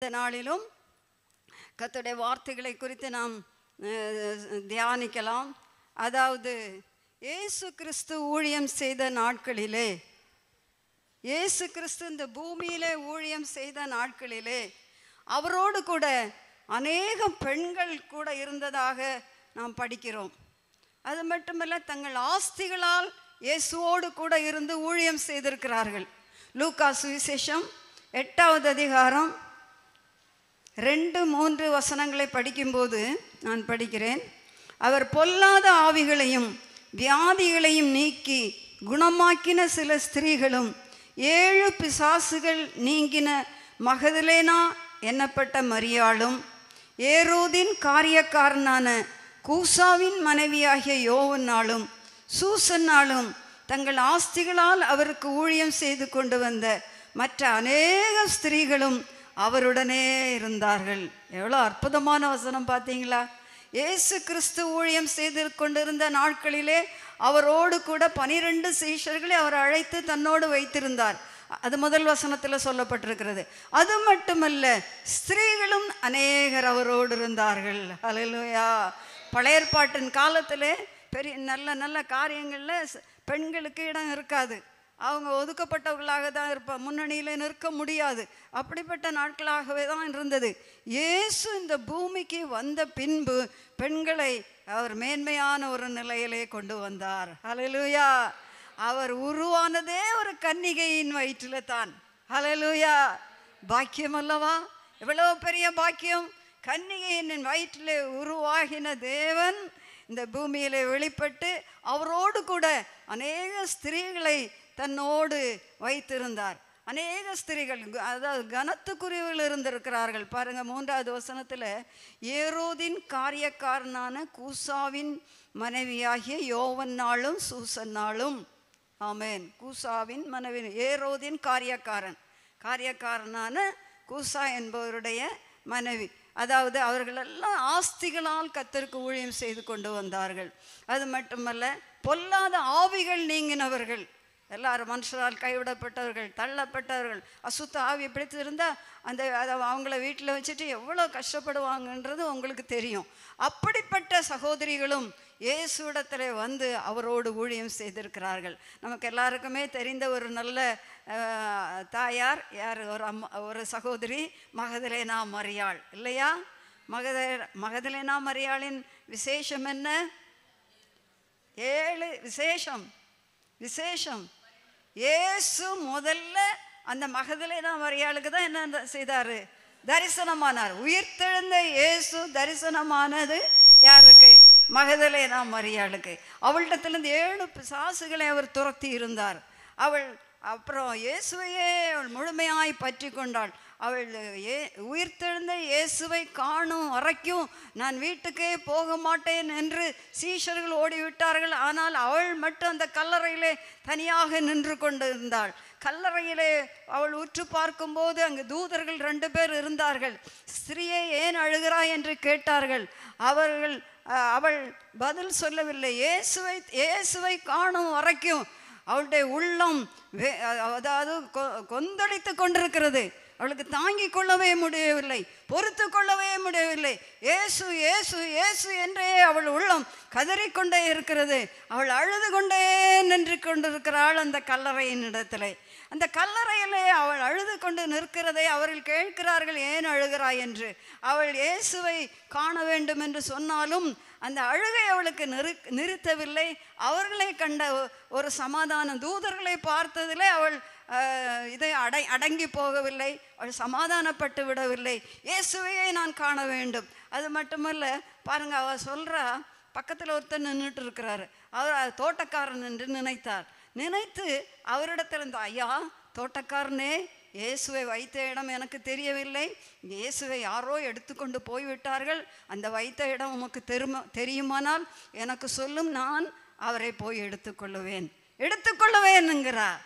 இந்த நாளிலும் கத்துடைய வார்த்தைகளை குறித்து நாம் தியானிக்கலாம் அதாவது இயேசு கிறிஸ்து ஊழியம் செய்த நாட்களிலே இயேசு கிறிஸ்து இந்த பூமியிலே ஊழியம் செய்த நாட்களிலே அவரோடு கூட அநேக பெண்கள் கூட இருந்ததாக நாம் படிக்கிறோம் அது மட்டுமல்ல தங்கள் ஆஸ்திகளால் இயேசுவோடு கூட இருந்து ஊழியம் செய்திருக்கிறார்கள் லூகா சுவிசேஷம் எட்டாவது அதிகாரம் ரெண்டு மூன்று வசனங்களை படிக்கும்போது நான் படிக்கிறேன் அவர் பொல்லாத ஆவிகளையும் வியாதிகளையும் நீக்கி குணமாக்கின சில ஸ்திரீகளும் ஏழு பிசாசுகள் நீங்கின மகதலேனா என்னப்பட்ட மரியாளும் ஏரோதின் காரியக்காரனான கூசாவின் மனைவியாகிய யோவனாலும் சூசன்னாலும் தங்கள் ஆஸ்திகளால் அவருக்கு ஊழியம் செய்து கொண்டு வந்த மற்ற அநேக ஸ்திரீகளும் அவருடனே இருந்தார்கள் எவ்வளோ அற்புதமான வசனம் பார்த்தீங்களா ஏசு கிறிஸ்து ஊழியம் செய்து கொண்டிருந்த நாட்களிலே அவரோடு கூட பனிரெண்டு சீஷர்களை அவர் அழைத்து தன்னோடு வைத்திருந்தார் அது முதல் வசனத்தில் சொல்லப்பட்டிருக்கிறது அது மட்டுமல்ல ஸ்திரீகளும் அநேகர் அவரோடு இருந்தார்கள் அலையா பழையற்பாட்டின் காலத்தில் பெரிய நல்ல நல்ல காரியங்களில் பெண்களுக்கு இடம் இருக்காது அவங்க ஒதுக்கப்பட்டவர்களாக தான் இருப்பாங்க முன்னணியில் நிற்க முடியாது அப்படிப்பட்ட நாட்களாகவே தான் இருந்தது இயேசு இந்த பூமிக்கு வந்த பின்பு பெண்களை அவர் மேன்மையான ஒரு நிலையிலே கொண்டு வந்தார் ஹலலூயா அவர் உருவானதே ஒரு கன்னிகையின் வயிற்றில் தான் ஹலலூயா பாக்கியம் அல்லவா எவ்வளோ பெரிய பாக்கியம் கன்னிகையின் வயிற்றிலே உருவாகின தேவன் இந்த பூமியிலே வெளிப்பட்டு அவரோடு கூட அநேக ஸ்திரீகளை தன்னோடு வைத்திருந்தார் அநேக ஸ்திரிகள் அதாவது கனத்துக்குரியவர்கள் இருந்திருக்கிறார்கள் பாருங்கள் மூன்றாவது வசனத்தில் ஏரோதின் காரியக்காரனான கூசாவின் மனைவியாகிய யோவன்னாலும் சூசன்னாலும் ஆமேன் கூசாவின் மனைவி ஏரோதின் காரியக்காரன் காரியக்காரனான கூசா என்பவருடைய மனைவி அதாவது அவர்களெல்லாம் ஆஸ்திகளால் கத்திற்கு ஊழியம் செய்து கொண்டு வந்தார்கள் அது மட்டுமல்ல பொல்லாத ஆவிகள் நீங்கினவர்கள் எல்லாரும் மனுஷரால் கைவிடப்பட்டவர்கள் தள்ளப்பட்டவர்கள் அசுத்த ஆவி பிடித்திருந்தால் அந்த அதை அவங்கள வீட்டில் வச்சுட்டு எவ்வளோ கஷ்டப்படுவாங்கன்றது உங்களுக்கு தெரியும் அப்படிப்பட்ட சகோதரிகளும் இயேசுடத்தில் வந்து அவரோடு ஊழியம் செய்திருக்கிறார்கள் நமக்கு எல்லாருக்குமே தெரிந்த ஒரு நல்ல தாயார் யார் ஒரு அம்மா ஒரு சகோதரி மகதலேனா மரியாள் இல்லையா மகத மகதலேனா மரியாளின் விசேஷம் என்ன ஏழு விசேஷம் விசேஷம் ஏசு முதல்ல அந்த தான் வரையாளுக்கு தான் என்ன செய்தார் தரிசனமானார் உயிர்த்தெழுந்த இயேசு தரிசனமானது யாருக்கு தான் மரியாளுக்கு அவளிடத்துலேருந்து ஏழு சாசுகளை அவர் துரத்தி இருந்தார் அவள் அப்புறம் இயேசுவையே அவள் முழுமையாய் பற்றி கொண்டாள் அவள் ஏ உயிர்த்தெழுந்த இயேசுவை காணும் வரைக்கும் நான் வீட்டுக்கே போக மாட்டேன் என்று சீஷர்கள் ஓடிவிட்டார்கள் ஆனால் அவள் மட்டும் அந்த கல்லறையிலே தனியாக நின்று கொண்டிருந்தாள் கல்லறையிலே அவள் உற்று பார்க்கும்போது அங்கு தூதர்கள் ரெண்டு பேர் இருந்தார்கள் ஸ்திரீயை ஏன் அழுகிறாய் என்று கேட்டார்கள் அவர்கள் அவள் பதில் சொல்லவில்லை இயேசுவை இயேசுவை காணும் வரைக்கும் அவளுடைய உள்ளம் அதாவது கொந்தளித்து கொண்டிருக்கிறது அவளுக்கு தாங்கிக் கொள்ளவே முடியவில்லை பொறுத்து கொள்ளவே முடியவில்லை ஏசு ஏசு ஏசு என்றே அவள் உள்ளம் கதறிக்கொண்டே இருக்கிறது அவள் அழுது கொண்டே நின்று கொண்டிருக்கிறாள் அந்த கல்லறையின் இடத்திலே அந்த கல்லறையிலே அவள் அழுது கொண்டு நிற்கிறதை அவர்கள் கேட்கிறார்கள் ஏன் அழுகிறாய் என்று அவள் இயேசுவை காண வேண்டும் என்று சொன்னாலும் அந்த அழுகை அவளுக்கு நிறு நிறுத்தவில்லை அவர்களை கண்ட ஒரு சமாதானம் தூதர்களை பார்த்ததிலே அவள் இதை அடை அடங்கி போகவில்லை அவள் சமாதானப்பட்டு விடவில்லை இயேசுவையே நான் காண வேண்டும் அது மட்டுமல்ல பாருங்க அவர் சொல்கிறா பக்கத்தில் ஒருத்தர் நின்றுட்டு இருக்கிறாரு அவர் தோட்டக்காரன் என்று நினைத்தார் நினைத்து அவரிடத்தில் இருந்த ஐயா தோட்டக்காரனே இயேசுவை வைத்த இடம் எனக்கு தெரியவில்லை இயேசுவை யாரோ எடுத்துக்கொண்டு போய்விட்டார்கள் அந்த வைத்த இடம் உமக்கு தெரும தெரியுமானால் எனக்கு சொல்லும் நான் அவரை போய் எடுத்துக்கொள்ளுவேன் எடுத்துக்கொள்ளுவேன்ங்கிறார்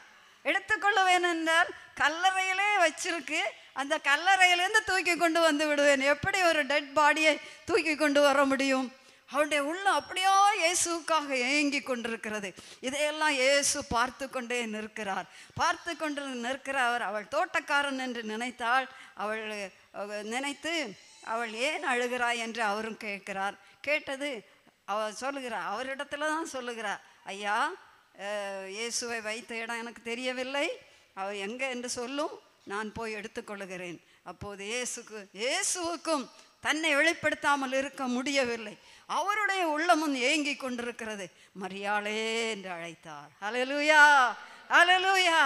எடுத்துக்கொள்ள என்றால் கல்லறையிலே வச்சிருக்கு அந்த கல்லறையிலேருந்து தூக்கி கொண்டு வந்து விடுவேன் எப்படி ஒரு டெட் பாடியை தூக்கி கொண்டு வர முடியும் அவருடைய உள்ள அப்படியோ இயேசுக்காக ஏங்கி கொண்டிருக்கிறது இதையெல்லாம் இயேசு பார்த்து கொண்டே நிற்கிறார் பார்த்து கொண்டு நிற்கிற அவர் அவள் தோட்டக்காரன் என்று நினைத்தாள் அவள் நினைத்து அவள் ஏன் அழுகிறாய் என்று அவரும் கேட்கிறார் கேட்டது அவ சொல்லுகிறார் அவரிடத்துல தான் சொல்லுகிறார் ஐயா இயேசுவை வைத்த இடம் எனக்கு தெரியவில்லை அவர் எங்கே என்று சொல்லும் நான் போய் எடுத்துக்கொள்கிறேன் அப்போது இயேசுக்கு இயேசுவுக்கும் தன்னை வெளிப்படுத்தாமல் இருக்க முடியவில்லை அவருடைய உள்ளமும் ஏங்கி கொண்டிருக்கிறது மரியாளே என்று அழைத்தார் அலலுயா அலலூயா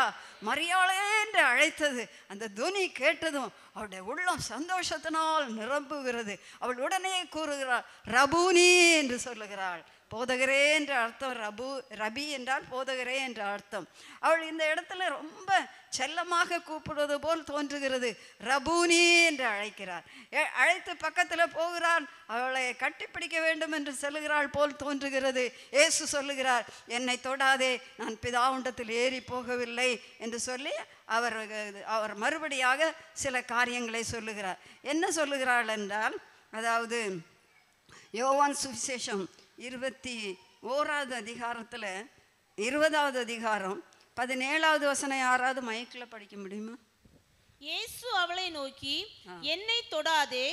மரியாளே என்று அழைத்தது அந்த துனி கேட்டதும் அவருடைய உள்ளம் சந்தோஷத்தினால் நிரம்புகிறது அவள் உடனே கூறுகிறாள் ரபூனி என்று சொல்லுகிறாள் போதகரே என்ற அர்த்தம் ரபு ரபி என்றால் போதகரே என்ற அர்த்தம் அவள் இந்த இடத்துல ரொம்ப செல்லமாக கூப்பிடுவது போல் தோன்றுகிறது ரபுனி என்று அழைக்கிறார் அழைத்து பக்கத்தில் போகிறான் அவளை கட்டிப்பிடிக்க வேண்டும் என்று செல்கிறாள் போல் தோன்றுகிறது ஏசு சொல்லுகிறார் என்னை தொடாதே நான் பிதாவுண்டத்தில் ஏறி போகவில்லை என்று சொல்லி அவர் அவர் மறுபடியாக சில காரியங்களை சொல்லுகிறார் என்ன சொல்லுகிறாள் என்றால் அதாவது யோவான் சுவிசேஷம் இருபத்தி ஓராவது அதிகாரத்தில் இருபதாவது அதிகாரம் பதினேழாவது வசனம் யாராவது மயக்கில் படிக்க முடியுமா இயேசு அவளை நோக்கி என்னை தொடாதே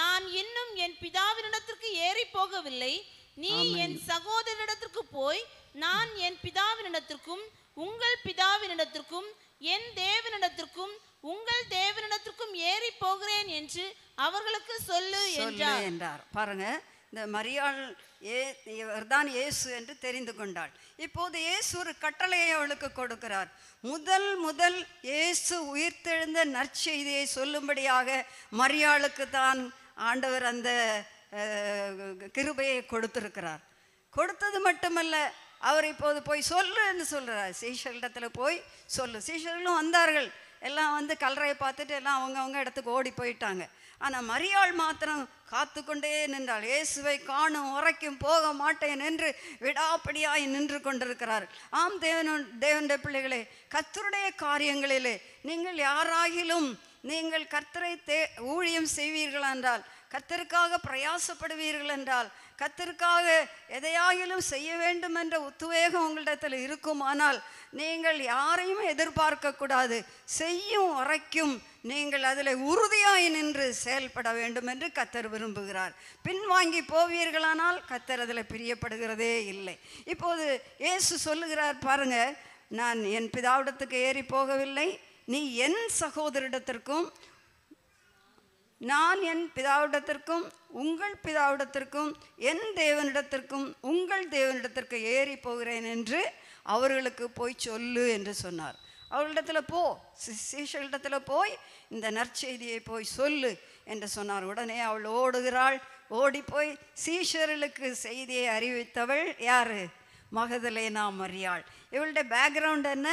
நான் இன்னும் என் பிதாவினிடத்திற்கு ஏறி போகவில்லை நீ என் சகோதரனிடத்திற்கு போய் நான் என் பிதாவினிடத்திற்கும் உங்கள் பிதாவினிடத்திற்கும் என் தேவனிடத்திற்கும் உங்கள் தேவனிடத்திற்கும் ஏறி போகிறேன் என்று அவர்களுக்கு சொல்லு என்றார் பாருங்க இந்த மரியாள் ஏ இவர்தான் இயேசு என்று தெரிந்து கொண்டாள் இப்போது இயேசு ஒரு கட்டளையை அவளுக்கு கொடுக்கிறார் முதல் முதல் இயேசு உயிர்த்தெழுந்த நற்செய்தியை சொல்லும்படியாக மரியாளுக்கு தான் ஆண்டவர் அந்த கிருபையை கொடுத்திருக்கிறார் கொடுத்தது மட்டுமல்ல அவர் இப்போது போய் என்று சொல்கிறார் சீஷர்களிடத்தில் போய் சொல்லு சீஷர்களும் வந்தார்கள் எல்லாம் வந்து கல்லறையை பார்த்துட்டு எல்லாம் அவங்கவுங்க இடத்துக்கு ஓடி போயிட்டாங்க ஆனால் மரியாள் மாத்திரம் காத்து கொண்டே நின்றால் இயேசுவை காணும் உரைக்கும் போக மாட்டேன் என்று விடாப்படியாய் நின்று கொண்டிருக்கிறார் ஆம் தேவன தேவனுடைய பிள்ளைகளே கத்தருடைய காரியங்களிலே நீங்கள் யாராகிலும் நீங்கள் கர்த்தரை தே ஊழியம் செய்வீர்கள் என்றால் கத்தருக்காக பிரயாசப்படுவீர்கள் என்றால் கத்தருக்காக எதையாகிலும் செய்ய வேண்டும் என்ற உத்வேகம் உங்களிடத்தில் இருக்குமானால் நீங்கள் யாரையும் எதிர்பார்க்கக்கூடாது செய்யும் உரைக்கும் நீங்கள் அதில் உறுதியாய் நின்று செயல்பட வேண்டும் என்று கத்தர் விரும்புகிறார் பின்வாங்கி போவீர்களானால் கத்தர் அதில் பிரியப்படுகிறதே இல்லை இப்போது இயேசு சொல்லுகிறார் பாருங்க நான் என் பிதாவிடத்துக்கு ஏறி போகவில்லை நீ என் சகோதரிடத்திற்கும் நான் என் பிதாவிடத்திற்கும் உங்கள் பிதாவிடத்திற்கும் என் தேவனிடத்திற்கும் உங்கள் தேவனிடத்திற்கு ஏறி போகிறேன் என்று அவர்களுக்கு போய் சொல்லு என்று சொன்னார் அவர்களிடத்தில் போ சிஷர்களிடத்தில் போய் இந்த நற்செய்தியை போய் சொல்லு என்று சொன்னார் உடனே அவள் ஓடுகிறாள் ஓடி போய் சீஷர்களுக்கு செய்தியை அறிவித்தவள் யார் மகதலேனா மரியாள் இவளுடைய பேக்ரவுண்ட் என்ன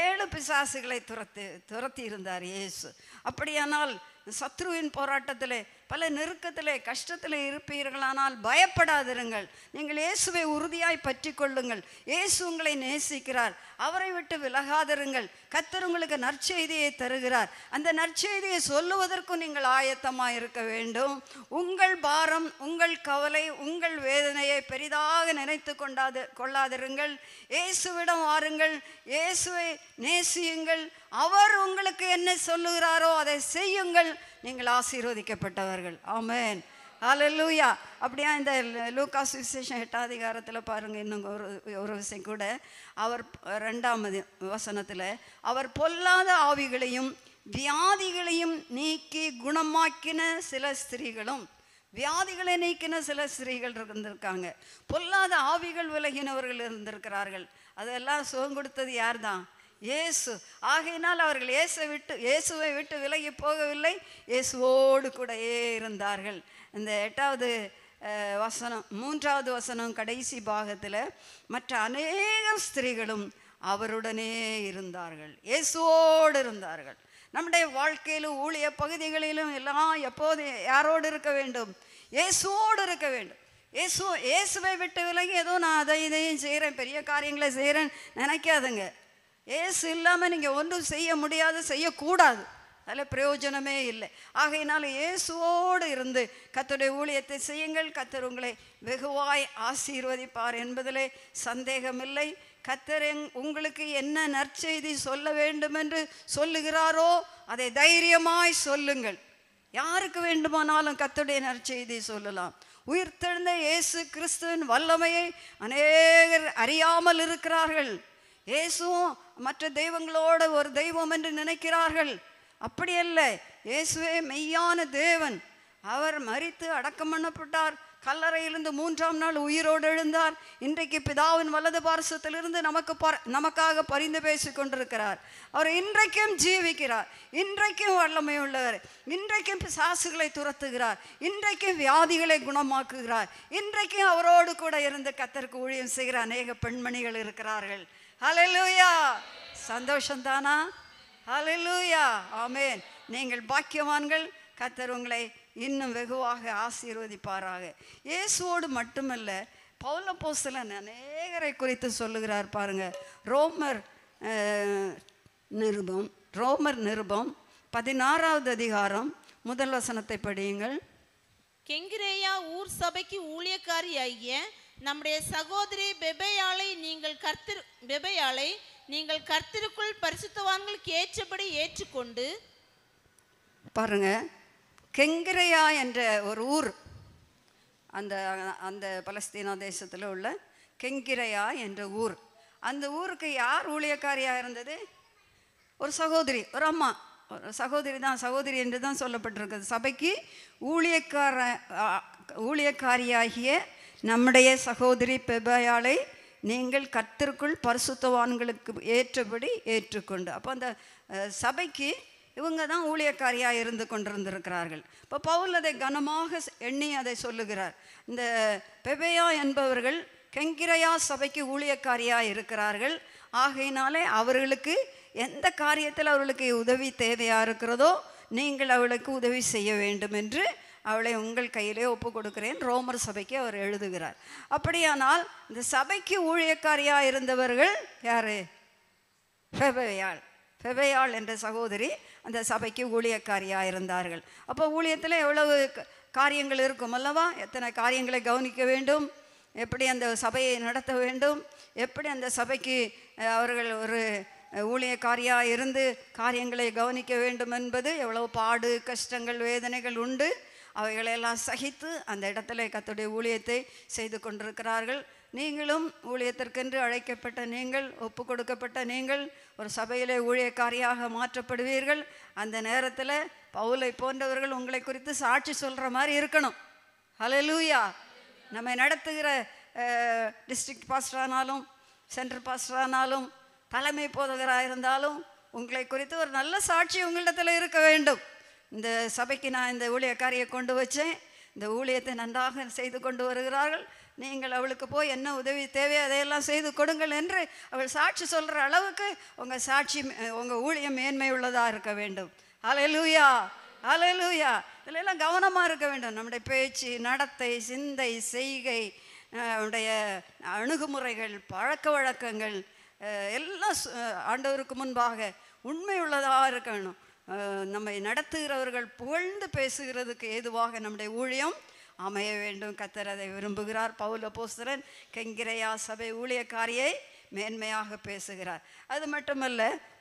ஏழு பிசாசுகளை துரத்து துரத்தி இருந்தார் இயேசு அப்படியானால் சத்ருவின் போராட்டத்தில் பல நெருக்கத்திலே கஷ்டத்தில் இருப்பீர்களானால் பயப்படாதிருங்கள் நீங்கள் இயேசுவை உறுதியாய் பற்றி கொள்ளுங்கள் இயேசு உங்களை நேசிக்கிறார் அவரை விட்டு விலகாதிருங்கள் கத்தர் உங்களுக்கு நற்செய்தியை தருகிறார் அந்த நற்செய்தியை சொல்லுவதற்கும் நீங்கள் ஆயத்தமாக இருக்க வேண்டும் உங்கள் பாரம் உங்கள் கவலை உங்கள் வேதனையை பெரிதாக நினைத்து கொண்டாது கொள்ளாதிருங்கள் இயேசுவிடம் வாருங்கள் இயேசுவை நேசியுங்கள் அவர் உங்களுக்கு என்ன சொல்லுகிறாரோ அதை செய்யுங்கள் நீங்கள் ஆசீர்வதிக்கப்பட்டவர்கள் ஆமேன் லூயா அப்படியா இந்த லூக்கா சுவிசேஷன் எட்டாதிகாரத்தில் பாருங்கள் இன்னும் ஒரு ஒரு விஷயம் கூட அவர் ரெண்டாமது வசனத்தில் அவர் பொல்லாத ஆவிகளையும் வியாதிகளையும் நீக்கி குணமாக்கின சில ஸ்திரீகளும் வியாதிகளை நீக்கின சில ஸ்திரீகள் இருந்திருக்காங்க பொல்லாத ஆவிகள் விலகினவர்கள் இருந்திருக்கிறார்கள் அதெல்லாம் சுகம் கொடுத்தது யார் தான் இயேசு ஆகையினால் அவர்கள் இயேசை விட்டு இயேசுவை விட்டு விலகி போகவில்லை இயேசுவோடு கூடயே இருந்தார்கள் இந்த எட்டாவது வசனம் மூன்றாவது வசனம் கடைசி பாகத்தில் மற்ற அநேக ஸ்திரீகளும் அவருடனே இருந்தார்கள் இயேசுவோடு இருந்தார்கள் நம்முடைய வாழ்க்கையிலும் ஊழிய பகுதிகளிலும் எல்லாம் எப்போது யாரோடு இருக்க வேண்டும் இயேசுவோடு இருக்க வேண்டும் இயேசு இயேசுவை விட்டு விலகி ஏதோ நான் அதை இதையும் செய்கிறேன் பெரிய காரியங்களை செய்கிறேன்னு நினைக்காதுங்க ஏசு இல்லாமல் நீங்கள் ஒன்றும் செய்ய முடியாது செய்யக்கூடாது அதில் பிரயோஜனமே இல்லை ஆகையினால் இயேசுவோடு இருந்து கத்தருடைய ஊழியத்தை செய்யுங்கள் கத்தர் உங்களை வெகுவாய் ஆசீர்வதிப்பார் என்பதிலே சந்தேகமில்லை கத்தர் எங் உங்களுக்கு என்ன நற்செய்தி சொல்ல வேண்டும் என்று சொல்லுகிறாரோ அதை தைரியமாய் சொல்லுங்கள் யாருக்கு வேண்டுமானாலும் கத்தருடைய நற்செய்தி சொல்லலாம் உயிர்த்தெழுந்த இயேசு கிறிஸ்துவின் வல்லமையை அநேகர் அறியாமல் இருக்கிறார்கள் இயேசுவும் மற்ற தெய்வங்களோட ஒரு தெய்வம் என்று நினைக்கிறார்கள் அப்படி அல்ல இயேசுவே மெய்யான தேவன் அவர் மறித்து அடக்கம் பண்ணப்பட்டார் கல்லறையிலிருந்து மூன்றாம் நாள் உயிரோடு எழுந்தார் இன்றைக்கு பிதாவின் வலது பாரசத்திலிருந்து நமக்கு பர நமக்காக பரிந்து பேசி கொண்டிருக்கிறார் அவர் இன்றைக்கும் ஜீவிக்கிறார் இன்றைக்கும் வல்லமை உள்ளவர் இன்றைக்கும் சாசுகளை துரத்துகிறார் இன்றைக்கும் வியாதிகளை குணமாக்குகிறார் இன்றைக்கும் அவரோடு கூட இருந்து கத்தருக்கு ஊழியம் செய்கிற அநேக பெண்மணிகள் இருக்கிறார்கள் ஹலலூயா சந்தோஷந்தானா ஹலலூயா ஆமேன் நீங்கள் பாக்கியவான்கள் கத்தர் உங்களை இன்னும் வெகுவாக ஆசீர்வதிப்பாராக இயேசுவோடு மட்டுமல்ல பௌலப்போசலன் அநேகரை குறித்து சொல்லுகிறார் பாருங்க ரோமர் நிருபம் ரோமர் நிருபம் பதினாறாவது அதிகாரம் முதல் வசனத்தை படியுங்கள் கெங்கிரேயா ஊர் சபைக்கு ஊழியக்காரி ஐயன் நம்முடைய சகோதரி பெபையாளை நீங்கள் கர்த்திரு பெபையாளை நீங்கள் கர்த்தருக்குள் பரிசுத்தவான்களுக்கு ஏற்றபடி ஏற்றுக்கொண்டு பாருங்க கெங்கிரையா என்ற ஒரு ஊர் அந்த அந்த பலஸ்தீனா தேசத்தில் உள்ள கெங்கிரையா என்ற ஊர் அந்த ஊருக்கு யார் ஊழியக்காரியாக இருந்தது ஒரு சகோதரி ஒரு அம்மா ஒரு சகோதரி தான் சகோதரி என்று தான் சொல்லப்பட்டிருக்குது சபைக்கு ஊழியக்கார ஊழியக்காரியாகிய நம்முடைய சகோதரி பெபாயாலை நீங்கள் கத்திற்குள் பரிசுத்தவான்களுக்கு ஏற்றபடி ஏற்றுக்கொண்டு அப்போ அந்த சபைக்கு இவங்க தான் ஊழியக்காரியாக இருந்து கொண்டிருந்திருக்கிறார்கள் இப்போ பவுல் அதை கனமாக எண்ணி அதை சொல்லுகிறார் இந்த பெபையா என்பவர்கள் கெங்கிரையா சபைக்கு ஊழியக்காரியாக இருக்கிறார்கள் ஆகையினாலே அவர்களுக்கு எந்த காரியத்தில் அவர்களுக்கு உதவி தேவையாக இருக்கிறதோ நீங்கள் அவளுக்கு உதவி செய்ய வேண்டும் என்று அவளை உங்கள் கையிலே ஒப்பு கொடுக்கிறேன் ரோமர் சபைக்கு அவர் எழுதுகிறார் அப்படியானால் இந்த சபைக்கு ஊழியக்காரியாக இருந்தவர்கள் யார் ஃபெபையாள் ஃபெபையாள் என்ற சகோதரி அந்த சபைக்கு ஊழியக்காரியாக இருந்தார்கள் அப்போ ஊழியத்தில் எவ்வளவு காரியங்கள் இருக்கும் அல்லவா எத்தனை காரியங்களை கவனிக்க வேண்டும் எப்படி அந்த சபையை நடத்த வேண்டும் எப்படி அந்த சபைக்கு அவர்கள் ஒரு ஊழியக்காரியாக இருந்து காரியங்களை கவனிக்க வேண்டும் என்பது எவ்வளவு பாடு கஷ்டங்கள் வேதனைகள் உண்டு அவைகளையெல்லாம் சகித்து அந்த இடத்துல கத்துடைய ஊழியத்தை செய்து கொண்டிருக்கிறார்கள் நீங்களும் ஊழியத்திற்கென்று அழைக்கப்பட்ட நீங்கள் ஒப்பு கொடுக்கப்பட்ட நீங்கள் ஒரு சபையிலே ஊழியக்காரியாக மாற்றப்படுவீர்கள் அந்த நேரத்தில் பவுலை போன்றவர்கள் உங்களை குறித்து சாட்சி சொல்கிற மாதிரி இருக்கணும் ஹலலூயா நம்மை நடத்துகிற டிஸ்ட்ரிக்ட் பாஸ்டரானாலும் சென்ட்ரல் பாஸ்டரானாலும் தலைமை போதகராக இருந்தாலும் உங்களை குறித்து ஒரு நல்ல சாட்சி உங்களிடத்தில் இருக்க வேண்டும் இந்த சபைக்கு நான் இந்த ஊழியக்காரியை கொண்டு வச்சேன் இந்த ஊழியத்தை நன்றாக செய்து கொண்டு வருகிறார்கள் நீங்கள் அவளுக்கு போய் என்ன உதவி தேவையோ அதையெல்லாம் செய்து கொடுங்கள் என்று அவள் சாட்சி சொல்கிற அளவுக்கு உங்கள் சாட்சி உங்கள் ஊழியம் மேன்மை உள்ளதாக இருக்க வேண்டும் அலையலூயா அலையலூயா இதிலெல்லாம் கவனமாக இருக்க வேண்டும் நம்முடைய பேச்சு நடத்தை சிந்தை செய்கை நம்முடைய அணுகுமுறைகள் பழக்க வழக்கங்கள் எல்லாம் ஆண்டவருக்கு முன்பாக உண்மை உள்ளதாக இருக்க நம்மை நடத்துகிறவர்கள் புகழ்ந்து பேசுகிறதுக்கு ஏதுவாக நம்முடைய ஊழியம் அமைய வேண்டும் கத்தர் அதை விரும்புகிறார் பவுல போஸ்தரன் கெங்கிரையா சபை ஊழியக்காரியை மேன்மையாக பேசுகிறார் அது மட்டுமல்ல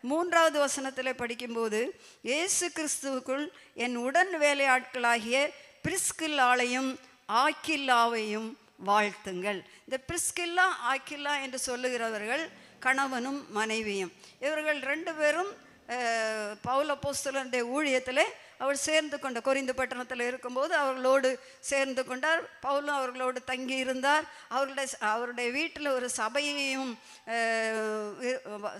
மூன்றாவது வசனத்தில் படிக்கும்போது இயேசு கிறிஸ்துவுக்குள் என் உடன் வேலையாட்களாகிய பிரிஸ்கில் ஆக்கில்லாவையும் வாழ்த்துங்கள் இந்த பிரிஸ்கில்லா ஆக்கில்லா என்று சொல்லுகிறவர்கள் கணவனும் மனைவியும் இவர்கள் ரெண்டு பேரும் பவுல போஸ்தலனுடைய ஊழியத்தில் அவர் சேர்ந்து கொண்ட குறைந்த பட்டணத்தில் இருக்கும்போது அவர்களோடு சேர்ந்து கொண்டார் பவுலும் அவர்களோடு தங்கி இருந்தார் அவர்களுடைய அவருடைய வீட்டில் ஒரு சபையையும்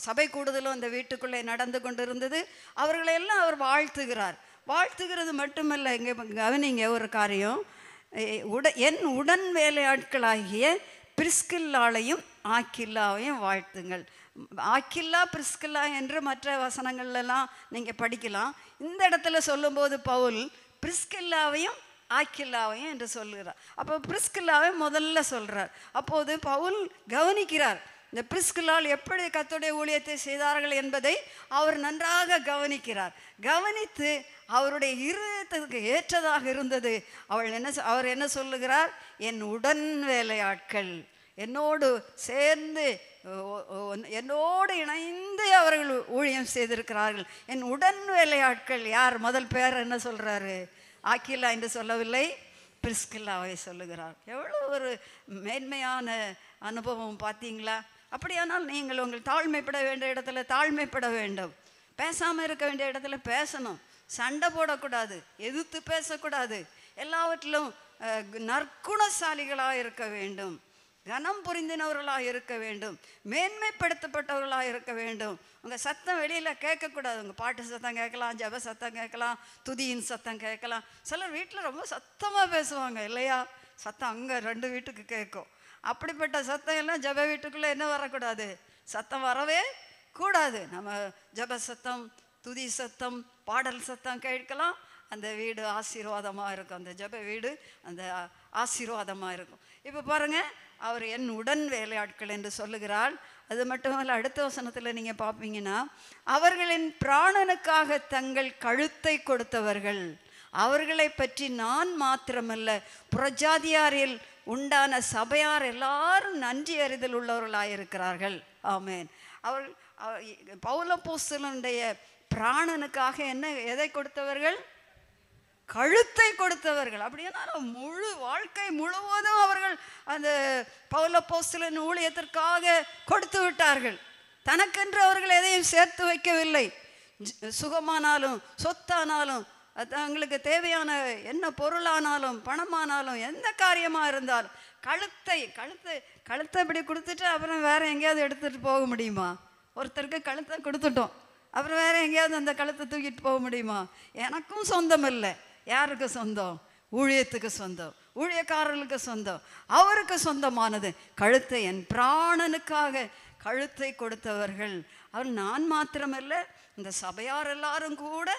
சபை கூடுதலும் அந்த வீட்டுக்குள்ளே நடந்து கொண்டு இருந்தது அவர்களையெல்லாம் அவர் வாழ்த்துகிறார் வாழ்த்துகிறது மட்டுமல்ல இங்கே கவனிங்க ஒரு காரியம் உட என் உடன் வேலையாட்களாகிய பிரிஸ்கில்லாலையும் ஆக்கில்லாவையும் வாழ்த்துங்கள் ஆக்கில்லா பிரிஸ்கில்லா என்று மற்ற வசனங்கள்லாம் நீங்கள் படிக்கலாம் இந்த இடத்துல சொல்லும்போது பவுல் பிரிஸ்கில்லாவையும் ஆக்கில்லாவையும் என்று சொல்கிறார் அப்போ பிரிஸ்கில்லாவை முதல்ல சொல்கிறார் அப்போது பவுல் கவனிக்கிறார் இந்த பிரிஸ்கில்லால் எப்படி கத்துடைய ஊழியத்தை செய்தார்கள் என்பதை அவர் நன்றாக கவனிக்கிறார் கவனித்து அவருடைய இருதயத்துக்கு ஏற்றதாக இருந்தது அவள் என்ன அவர் என்ன சொல்லுகிறார் என் உடன் வேலையாட்கள் என்னோடு சேர்ந்து என்னோடு இணைந்து அவர்கள் ஊழியம் செய்திருக்கிறார்கள் என் உடன் வேலையாட்கள் யார் முதல் பேர் என்ன சொல்கிறாரு ஆக்கிலா என்று சொல்லவில்லை பிரிஸ்கில்லாவை சொல்லுகிறார் எவ்வளோ ஒரு மேன்மையான அனுபவம் பார்த்தீங்களா அப்படியானால் நீங்கள் உங்கள் தாழ்மைப்பட வேண்டிய இடத்துல தாழ்மைப்பட வேண்டும் பேசாமல் இருக்க வேண்டிய இடத்துல பேசணும் சண்டை போடக்கூடாது எதிர்த்து பேசக்கூடாது எல்லாவற்றிலும் நற்குணசாலிகளாக இருக்க வேண்டும் கனம் புரிந்தினவர்களாக இருக்க வேண்டும் மேன்மைப்படுத்தப்பட்டவர்களாக இருக்க வேண்டும் உங்கள் சத்தம் வெளியில் கேட்கக்கூடாது உங்கள் பாட்டு சத்தம் கேட்கலாம் ஜப சத்தம் கேட்கலாம் துதியின் சத்தம் கேட்கலாம் சிலர் வீட்டில் ரொம்ப சத்தமாக பேசுவாங்க இல்லையா சத்தம் அங்கே ரெண்டு வீட்டுக்கு கேட்கும் அப்படிப்பட்ட சத்தம் எல்லாம் ஜப வீட்டுக்குள்ளே என்ன வரக்கூடாது சத்தம் வரவே கூடாது நம்ம ஜப சத்தம் துதி சத்தம் பாடல் சத்தம் கேட்கலாம் அந்த வீடு ஆசீர்வாதமாக இருக்கும் அந்த ஜப வீடு அந்த ஆசீர்வாதமாக இருக்கும் இப்போ பாருங்கள் அவர் என் உடன் வேலையாட்கள் என்று சொல்லுகிறாள் அது மட்டுமல்ல அடுத்த வசனத்தில் நீங்கள் பார்ப்பீங்கன்னா அவர்களின் பிராணனுக்காக தங்கள் கழுத்தை கொடுத்தவர்கள் அவர்களை பற்றி நான் மாத்திரமல்ல புரஜாதியாரில் உண்டான சபையார் எல்லாரும் நன்றி அறிதல் உள்ளவர்களாயிருக்கிறார்கள் ஆமேன் அவர் பௌலப்பூசலனுடைய பிராணனுக்காக என்ன எதை கொடுத்தவர்கள் கழுத்தை கொடுத்தவர்கள் அப்படின்னா முழு வாழ்க்கை முழுவதும் அவர்கள் அந்த பௌல போஸ்டலின் ஊழியத்திற்காக கொடுத்து விட்டார்கள் தனக்கென்று அவர்கள் எதையும் சேர்த்து வைக்கவில்லை சுகமானாலும் சொத்தானாலும் அவங்களுக்கு தேவையான என்ன பொருளானாலும் பணமானாலும் எந்த காரியமாக இருந்தாலும் கழுத்தை கழுத்தை கழுத்தை இப்படி கொடுத்துட்டு அப்புறம் வேற எங்கேயாவது எடுத்துகிட்டு போக முடியுமா ஒருத்தருக்கு கழுத்தை கொடுத்துட்டோம் அப்புறம் வேற எங்கேயாவது அந்த கழுத்தை தூக்கிட்டு போக முடியுமா எனக்கும் சொந்தம் இல்லை யாருக்கு சொந்தம் ஊழியத்துக்கு சொந்தம் ஊழியக்காரர்களுக்கு சொந்தம் அவருக்கு சொந்தமானது கழுத்தை என் பிராணனுக்காக கழுத்தை கொடுத்தவர்கள் அவர் நான் மாத்திரமல்ல இந்த சபையார் எல்லாரும் கூட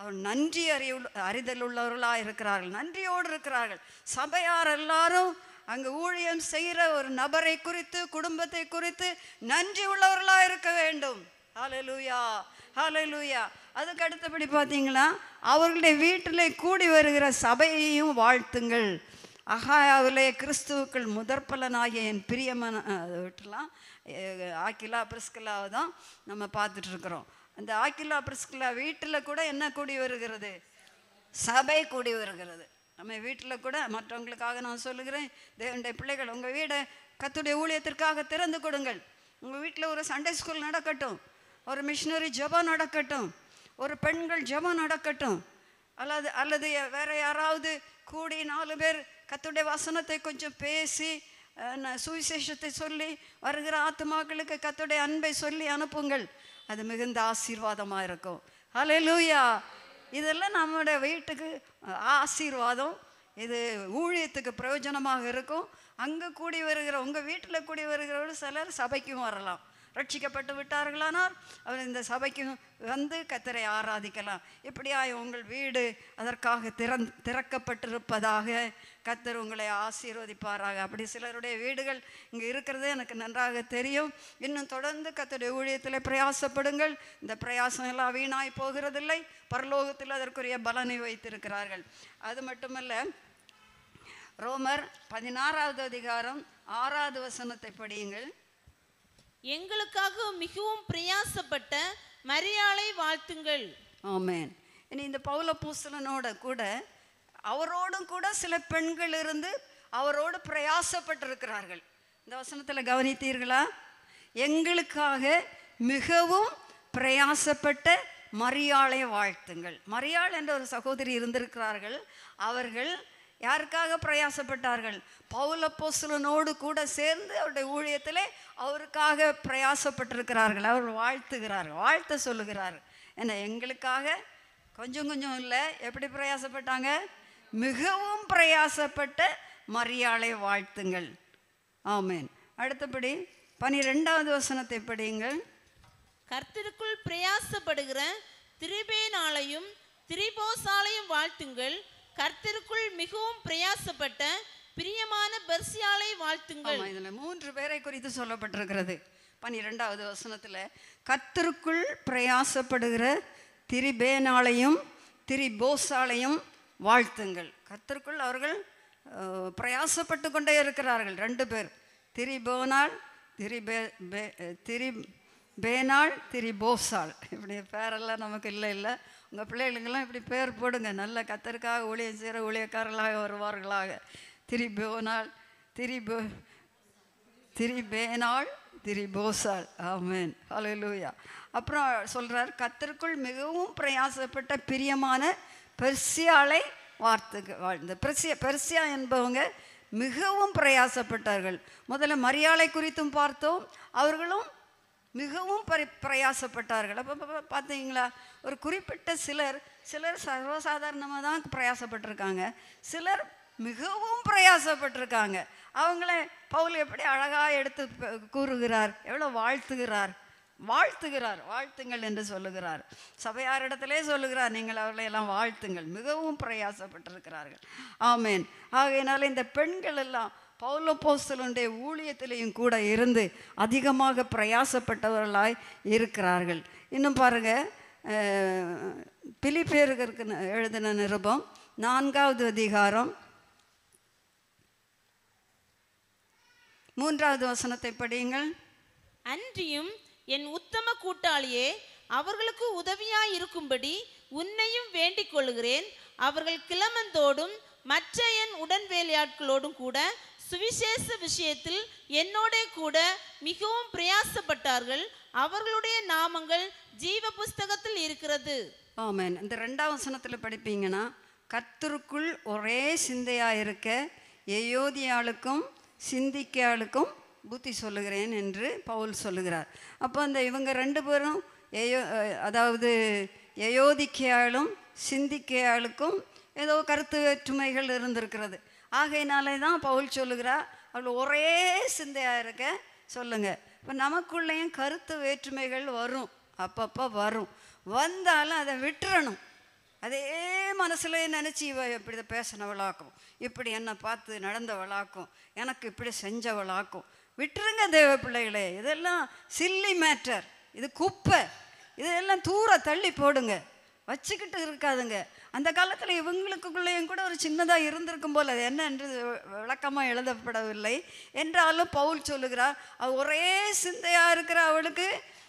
அவர் நன்றி அறிவு அறிதல் உள்ளவர்களாக இருக்கிறார்கள் நன்றியோடு இருக்கிறார்கள் சபையார் எல்லாரும் அங்கே ஊழியம் செய்கிற ஒரு நபரை குறித்து குடும்பத்தை குறித்து நன்றி உள்ளவர்களாக இருக்க வேண்டும் ஹலலூயா ஹலலூயா அதுக்கு அடுத்தபடி பார்த்தீங்கன்னா அவர்களுடைய வீட்டில் கூடி வருகிற சபையையும் வாழ்த்துங்கள் அகாயாவிலே கிறிஸ்துவுக்கள் முதற்பலனாகிய என் பிரியமான விட்டுலாம் ஆக்கிலா பிரிஸ்கிலாவை தான் நம்ம பார்த்துட்ருக்குறோம் அந்த ஆக்கிலா பிரிஸ்கிலா வீட்டில் கூட என்ன கூடி வருகிறது சபை கூடி வருகிறது நம்ம வீட்டில் கூட மற்றவங்களுக்காக நான் சொல்லுகிறேன் தேவனுடைய பிள்ளைகள் உங்கள் வீடை கத்துடைய ஊழியத்திற்காக திறந்து கொடுங்கள் உங்கள் வீட்டில் ஒரு சண்டே ஸ்கூல் நடக்கட்டும் ஒரு மிஷினரி ஜபம் நடக்கட்டும் ஒரு பெண்கள் ஜபம் நடக்கட்டும் அல்லது அல்லது வேற யாராவது கூடி நாலு பேர் கத்துடைய வசனத்தை கொஞ்சம் பேசி சுவிசேஷத்தை சொல்லி வருகிற ஆத்மாக்களுக்கு கத்துடைய அன்பை சொல்லி அனுப்புங்கள் அது மிகுந்த ஆசீர்வாதமாக இருக்கும் ஹலே லூயா இதெல்லாம் நம்மளுடைய வீட்டுக்கு ஆசீர்வாதம் இது ஊழியத்துக்கு பிரயோஜனமாக இருக்கும் அங்கே கூடி வருகிற உங்கள் வீட்டில் கூடி வருகிறவர்கள் சிலர் சபைக்கும் வரலாம் ரட்சிக்கப்பட்டு விட்டார்களானால் அவர் இந்த சபைக்கு வந்து கத்தரை ஆராதிக்கலாம் இப்படியாய் உங்கள் வீடு அதற்காக திறந் திறக்கப்பட்டிருப்பதாக கத்தர் உங்களை ஆசீர்வதிப்பாராக அப்படி சிலருடைய வீடுகள் இங்கே இருக்கிறது எனக்கு நன்றாக தெரியும் இன்னும் தொடர்ந்து கத்தருடைய ஊழியத்தில் பிரயாசப்படுங்கள் இந்த பிரயாசம் எல்லாம் வீணாய் போகிறதில்லை பரலோகத்தில் அதற்குரிய பலனை வைத்திருக்கிறார்கள் அது மட்டுமல்ல ரோமர் பதினாறாவது அதிகாரம் ஆறாவது வசனத்தை படியுங்கள் எங்களுக்காக மிகவும் பிரயாசப்பட்ட மரியாளை வாழ்த்துங்கள் ஆமேன் இனி இந்த பௌல பூசலனோட கூட அவரோடும் கூட சில பெண்கள் இருந்து அவரோடு பிரயாசப்பட்டிருக்கிறார்கள் இந்த வசனத்தில் கவனித்தீர்களா எங்களுக்காக மிகவும் பிரயாசப்பட்ட மரியாளை வாழ்த்துங்கள் மரியாள் என்ற ஒரு சகோதரி இருந்திருக்கிறார்கள் அவர்கள் யாருக்காக பிரயாசப்பட்டார்கள் பௌலப்போசலனோடு கூட சேர்ந்து அவருடைய ஊழியத்திலே அவருக்காக பிரயாசப்பட்டிருக்கிறார்கள் அவர் வாழ்த்துகிறார்கள் வாழ்த்த சொல்லுகிறார் என்ன எங்களுக்காக கொஞ்சம் கொஞ்சம் இல்லை எப்படி பிரயாசப்பட்டாங்க மிகவும் பிரயாசப்பட்ட மரியாளை வாழ்த்துங்கள் ஆமேன் அடுத்தபடி பனிரெண்டாவது வசனத்தை படியுங்கள் கர்த்தருக்குள் பிரயாசப்படுகிற திரிபேனாலையும் திரிபோசாலையும் வாழ்த்துங்கள் கர்த்தருக்குள் மிகவும் பிரயாசப்பட்ட பிரியமான பெர்சியாலை வாழ்த்துங்கள் இதில் மூன்று பேரை குறித்து சொல்லப்பட்டிருக்கிறது பன்னிரெண்டாவது வசனத்தில் கர்த்தருக்குள் பிரயாசப்படுகிற திரிபேனாலையும் போசாலையும் வாழ்த்துங்கள் கர்த்தருக்குள் அவர்கள் பிரயாசப்பட்டு கொண்டே இருக்கிறார்கள் ரெண்டு பேர் திரிபோனால் திரிபே திரி பேனால் திரிபோசால் இப்படி பேரெல்லாம் நமக்கு இல்லை இல்லை உங்கள் பிள்ளைகளுக்கெல்லாம் இப்படி பேர் போடுங்க நல்ல கத்தருக்காக ஊழியம் செய்கிற ஊழியக்காரர்களாக வருவார்களாக திரிபோனால் திரிபோ திரிபேனால் திரிபோசால் ஆமேன் ஹலலூயா அப்புறம் சொல்கிறார் கத்தருக்குள் மிகவும் பிரயாசப்பட்ட பிரியமான பெர்சியாலை வார்த்துக்கு வாழ்ந்த பெர்சியா பெர்சியா என்பவங்க மிகவும் பிரயாசப்பட்டார்கள் முதல்ல மரியாதை குறித்தும் பார்த்தோம் அவர்களும் மிகவும் பரி பிரயாசப்பட்டார்கள் அப்போ பார்த்தீங்களா ஒரு குறிப்பிட்ட சிலர் சிலர் சர்வசாதாரணமாக தான் பிரயாசப்பட்டிருக்காங்க சிலர் மிகவும் பிரயாசப்பட்டிருக்காங்க அவங்கள பவுல் எப்படி அழகாக எடுத்து கூறுகிறார் எவ்வளோ வாழ்த்துகிறார் வாழ்த்துகிறார் வாழ்த்துங்கள் என்று சொல்லுகிறார் சபையாரிடத்திலே சொல்லுகிறார் நீங்கள் அவர்களை எல்லாம் வாழ்த்துங்கள் மிகவும் பிரயாசப்பட்டிருக்கிறார்கள் ஆமேன் ஆகையினால இந்த பெண்கள் எல்லாம் பௌலப்போஸ்தலுடைய ஊழியத்திலையும் கூட இருந்து அதிகமாக பிரயாசப்பட்டவர்களாய் இருக்கிறார்கள் இன்னும் பாருங்கள் பிலிப்பேருக்கு எழுதின நிருபம் நான்காவது அதிகாரம் மூன்றாவது வசனத்தை படியுங்கள் அன்றியும் என் உத்தம கூட்டாளியே அவர்களுக்கு உதவியாய் இருக்கும்படி உன்னையும் வேண்டிக் கொள்கிறேன் அவர்கள் கிளமந்தோடும் மற்ற என் உடன் வேலையாட்களோடும் கூட சுவிசேஷ விஷயத்தில் என்னோட கூட மிகவும் பிரயாசப்பட்டார்கள் அவர்களுடைய நாமங்கள் ஜீவ புஸ்தகத்தில் இருக்கிறது ஆமேன் இந்த ரெண்டாம் வசனத்தில் படிப்பீங்கன்னா கத்தருக்குள் ஒரே சிந்தையாக இருக்க எயோதியாளுக்கும் சிந்திக்கையாளுக்கும் புத்தி சொல்லுகிறேன் என்று பவுல் சொல்லுகிறார் அப்போ அந்த இவங்க ரெண்டு பேரும் எயோ அதாவது எயோதிக்கையாளும் சிந்திக்கையாளுக்கும் ஏதோ கருத்து வேற்றுமைகள் இருந்திருக்கிறது ஆகையினாலே தான் பவுல் சொல்லுகிறா அவள் ஒரே சிந்தையாக இருக்க சொல்லுங்கள் இப்போ நமக்குள்ளேயும் கருத்து வேற்றுமைகள் வரும் அப்பப்போ வரும் வந்தாலும் அதை விட்டுறணும் அதே மனசுலேயே நினச்சி இவ இப்படி பேசினவளாக்கும் இப்படி என்னை பார்த்து நடந்தவளாக்கும் எனக்கு இப்படி செஞ்சவளாக்கும் விட்டுருங்க தேவ பிள்ளைகளே இதெல்லாம் சில்லி மேட்டர் இது குப்பை இதெல்லாம் தூர தள்ளி போடுங்க வச்சுக்கிட்டு இருக்காதுங்க அந்த காலத்தில் இவங்களுக்குள்ளேயும் கூட ஒரு சின்னதாக இருந்திருக்கும் போல் அது என்ன என்று விளக்கமாக எழுதப்படவில்லை என்றாலும் பவுல் சொல்லுகிறார் ஒரே சிந்தையாக இருக்கிற அவளுக்கு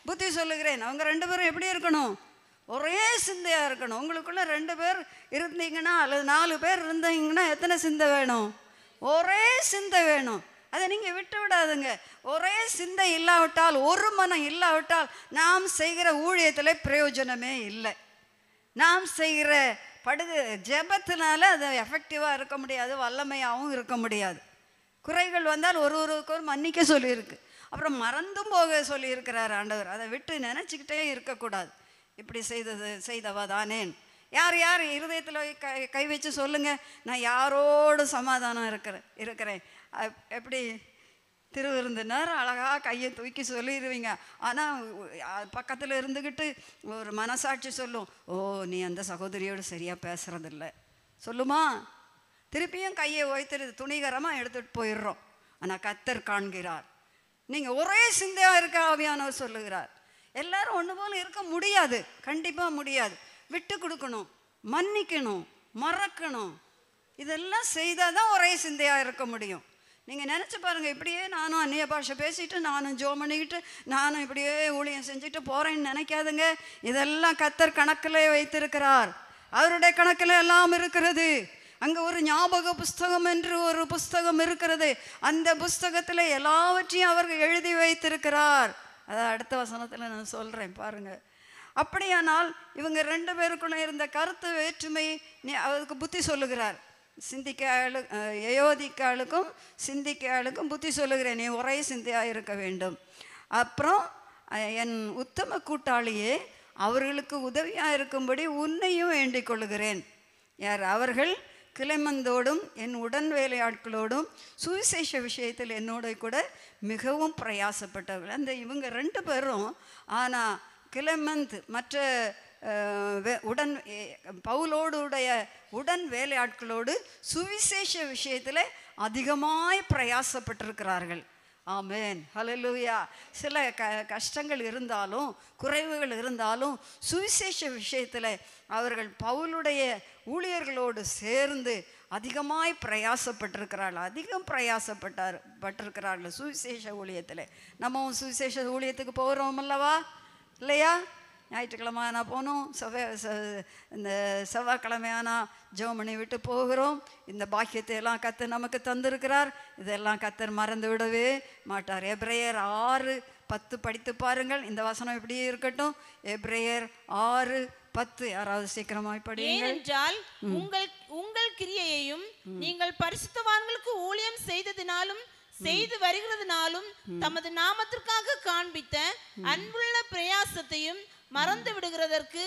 புத்தி சொல்லுகிறேன் அவங்க ரெண்டு பேரும் எப்படி இருக்கணும் ஒரே சிந்தையாக இருக்கணும் உங்களுக்குள்ள ரெண்டு பேர் இருந்தீங்கன்னா அல்லது நாலு பேர் இருந்தீங்கன்னா எத்தனை சிந்தை வேணும் ஒரே சிந்தை வேணும் அதை நீங்கள் விட்டு விடாதுங்க ஒரே சிந்தை இல்லாவிட்டால் ஒரு மனம் இல்லாவிட்டால் நாம் செய்கிற ஊழியத்தில் பிரயோஜனமே இல்லை நாம் செய்கிற படுகு ஜபத்தினால அது எஃபெக்டிவாக இருக்க முடியாது வல்லமையாகவும் இருக்க முடியாது குறைகள் வந்தால் ஒரு ஒருவருக்கு மன்னிக்க சொல்லியிருக்கு அப்புறம் மறந்தும் போக சொல்லியிருக்கிறார் ஆண்டவர் அதை விட்டு நினச்சிக்கிட்டே இருக்கக்கூடாது இப்படி செய்தது செய்தவா தானேன் யார் யார் இருதயத்தில் கை கை வச்சு சொல்லுங்கள் நான் யாரோடு சமாதானம் இருக்கிறேன் இருக்கிறேன் எப்படி திருவிருந்தினர் அழகாக கையை தூக்கி சொல்லிடுவீங்க ஆனால் பக்கத்தில் இருந்துக்கிட்டு ஒரு மனசாட்சி சொல்லும் ஓ நீ அந்த சகோதரியோடு சரியாக பேசுகிறதில்ல சொல்லுமா திருப்பியும் கையை ஓய்த்துறது துணிகரமாக எடுத்துகிட்டு போயிடுறோம் ஆனால் கத்தர் காண்கிறார் நீங்கள் ஒரே சிந்தையாக இருக்க ஆவியானவர் சொல்லுகிறார் எல்லாரும் ஒன்று போல இருக்க முடியாது கண்டிப்பாக முடியாது விட்டு கொடுக்கணும் மன்னிக்கணும் மறக்கணும் இதெல்லாம் செய்தால் தான் ஒரே சிந்தையாக இருக்க முடியும் நீங்கள் நினச்சி பாருங்கள் இப்படியே நானும் அந்நிய பாஷை பேசிட்டு நானும் ஜோ பண்ணிக்கிட்டு நானும் இப்படியே ஊழியம் செஞ்சுட்டு போகிறேன்னு நினைக்காதுங்க இதெல்லாம் கத்தர் கணக்கில் வைத்திருக்கிறார் அவருடைய கணக்கில் எல்லாம் இருக்கிறது அங்கே ஒரு ஞாபக புஸ்தகம் என்று ஒரு புஸ்தகம் இருக்கிறது அந்த புஸ்தகத்தில் எல்லாவற்றையும் அவர் எழுதி வைத்திருக்கிறார் அதை அடுத்த வசனத்தில் நான் சொல்கிறேன் பாருங்கள் அப்படியானால் இவங்க ரெண்டு பேருக்குள்ளே இருந்த கருத்து வேற்றுமை அவருக்கு புத்தி சொல்லுகிறார் சிந்திக்க ஆளு யயோதிக்க ஆளுக்கும் சிந்திக்க ஆளுக்கும் புத்தி சொல்லுகிறேன் நீ ஒரே சிந்தியாக இருக்க வேண்டும் அப்புறம் என் உத்தம கூட்டாளியே அவர்களுக்கு உதவியாக இருக்கும்படி உன்னையும் வேண்டிக் கொள்ளுகிறேன் யார் அவர்கள் கிளைமந்தோடும் என் உடன் வேலையாட்களோடும் சுவிசேஷ விஷயத்தில் என்னோட கூட மிகவும் பிரயாசப்பட்டவர்கள் அந்த இவங்க ரெண்டு பேரும் ஆனால் கிளைமந்த் மற்ற உடன் பவுலோடுடைய உடன் வேலையாட்களோடு சுவிசேஷ விஷயத்தில் அதிகமாய் பிரயாசப்பட்டிருக்கிறார்கள் ஆமேன் ஹலலூயா சில க கஷ்டங்கள் இருந்தாலும் குறைவுகள் இருந்தாலும் சுவிசேஷ விஷயத்தில் அவர்கள் பவுலுடைய ஊழியர்களோடு சேர்ந்து அதிகமாய் பிரயாசப்பட்டிருக்கிறார்கள் அதிகம் பிரயாசப்பட்டார் பட்டிருக்கிறார்கள் சுவிசேஷ ஊழியத்தில் நம்மவும் சுவிசேஷ ஊழியத்துக்கு போகிறோம் அல்லவா இல்லையா ஞாயிற்றுக்கிழமை ஆனால் போனோம் செவ்வாய் இந்த செவ்வாய்க்கிழமை ஆனால் ஜோமணி விட்டு போகிறோம் இந்த பாக்கியத்தை எல்லாம் கத்து நமக்கு தந்திருக்கிறார் இதெல்லாம் கத்தர் மறந்து விடவே மாட்டார் எப்ரேயர் ஆறு பத்து படித்து பாருங்கள் இந்த வசனம் இப்படியே இருக்கட்டும் எப்ரேயர் ஆறு பத்து யாராவது சீக்கிரமாய் படி என்றால் உங்கள் உங்கள் கிரியையையும் நீங்கள் பரிசுத்தவான்களுக்கு ஊழியம் செய்ததினாலும் செய்து வருகிறதுனாலும் தமது நாமத்திற்காக காண்பித்த அன்புள்ள பிரயாசத்தையும் மறந்து விடுகிறதற்கு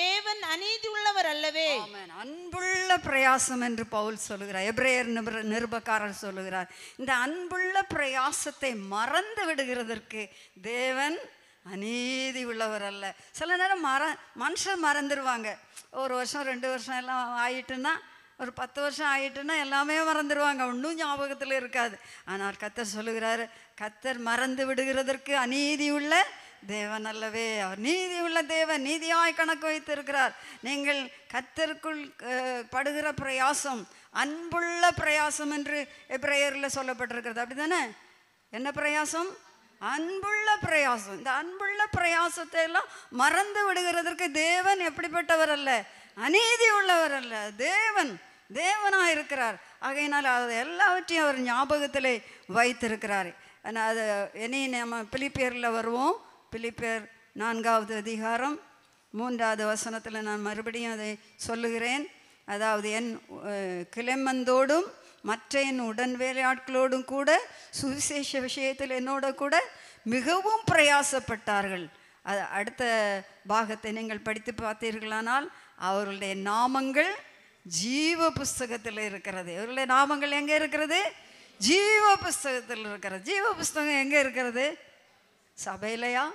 தேவன் அநீதி உள்ளவர் அல்லவே அன்புள்ள பிரயாசம் என்று பவுல் சொல்லுகிறார் எப்ரேயர் நிருபக்காரர் சொல்லுகிறார் இந்த அன்புள்ள பிரயாசத்தை மறந்து விடுகிறதற்கு தேவன் அநீதி உள்ளவர் அல்ல சில நேரம் மற மனுஷன் மறந்துடுவாங்க ஒரு வருஷம் ரெண்டு வருஷம் எல்லாம் ஆயிட்டுன்னா ஒரு பத்து வருஷம் ஆயிட்டுன்னா எல்லாமே மறந்துடுவாங்க ஒன்றும் ஞாபகத்தில் இருக்காது ஆனால் கத்தர் சொல்லுகிறாரு கத்தர் மறந்து விடுகிறதற்கு அநீதி உள்ள தேவன் அல்லவே அவர் நீதி உள்ள தேவன் நீதியாய் கணக்கு வைத்திருக்கிறார் நீங்கள் கத்தருக்குள் படுகிற பிரயாசம் அன்புள்ள பிரயாசம் என்று பிரேயரில் சொல்லப்பட்டிருக்கிறது அப்படி தானே என்ன பிரயாசம் அன்புள்ள பிரயாசம் இந்த அன்புள்ள பிரயாசத்தை எல்லாம் மறந்து விடுகிறதற்கு தேவன் எப்படிப்பட்டவர் அல்ல அநீதி உள்ளவர் அல்ல தேவன் தேவனாக இருக்கிறார் ஆகையினால் அது எல்லாவற்றையும் அவர் ஞாபகத்திலே வைத்திருக்கிறார் அது இனி நம்ம பிலிப்பியரில் வருவோம் பிலிப்பேர் நான்காவது அதிகாரம் மூன்றாவது வசனத்தில் நான் மறுபடியும் அதை சொல்லுகிறேன் அதாவது என் கிளைமந்தோடும் மற்ற என் உடன் வேலையாட்களோடும் கூட சுவிசேஷ விஷயத்தில் என்னோட கூட மிகவும் பிரயாசப்பட்டார்கள் அது அடுத்த பாகத்தை நீங்கள் படித்து பார்த்தீர்களானால் அவர்களுடைய நாமங்கள் ஜீவ புஸ்தகத்தில் இருக்கிறது இவர்களுடைய நாமங்கள் எங்கே இருக்கிறது ஜீவ புஸ்தகத்தில் இருக்கிறது ஜீவ புஸ்தகம் எங்கே இருக்கிறது சபையிலையா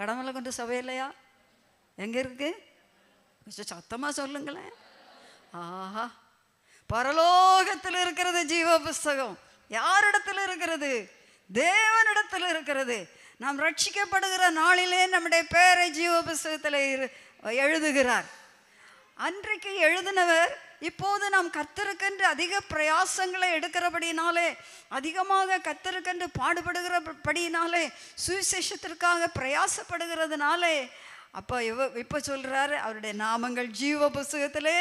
கடவுளை கொண்டு இல்லையா எங்கே இருக்குது கொஞ்சம் சத்தமாக சொல்லுங்களேன் ஆஹா பரலோகத்தில் இருக்கிறது ஜீவ புஸ்தகம் யாரிடத்தில் இருக்கிறது தேவனிடத்தில் இருக்கிறது நாம் ரட்சிக்கப்படுகிற நாளிலே நம்முடைய பேரை ஜீவ புஸ்தகத்தில் எழுதுகிறார் அன்றைக்கு எழுதினவர் இப்போது நாம் கத்திருக்கின்ற அதிக பிரயாசங்களை எடுக்கிறபடினாலே அதிகமாக பாடுபடுகிற பாடுபடுகிறபடினாலே சுவிசேஷத்திற்காக பிரயாசப்படுகிறதுனாலே அப்போ இவ இப்போ சொல்கிறாரு அவருடைய நாமங்கள் ஜீவ புஸ்தகத்திலே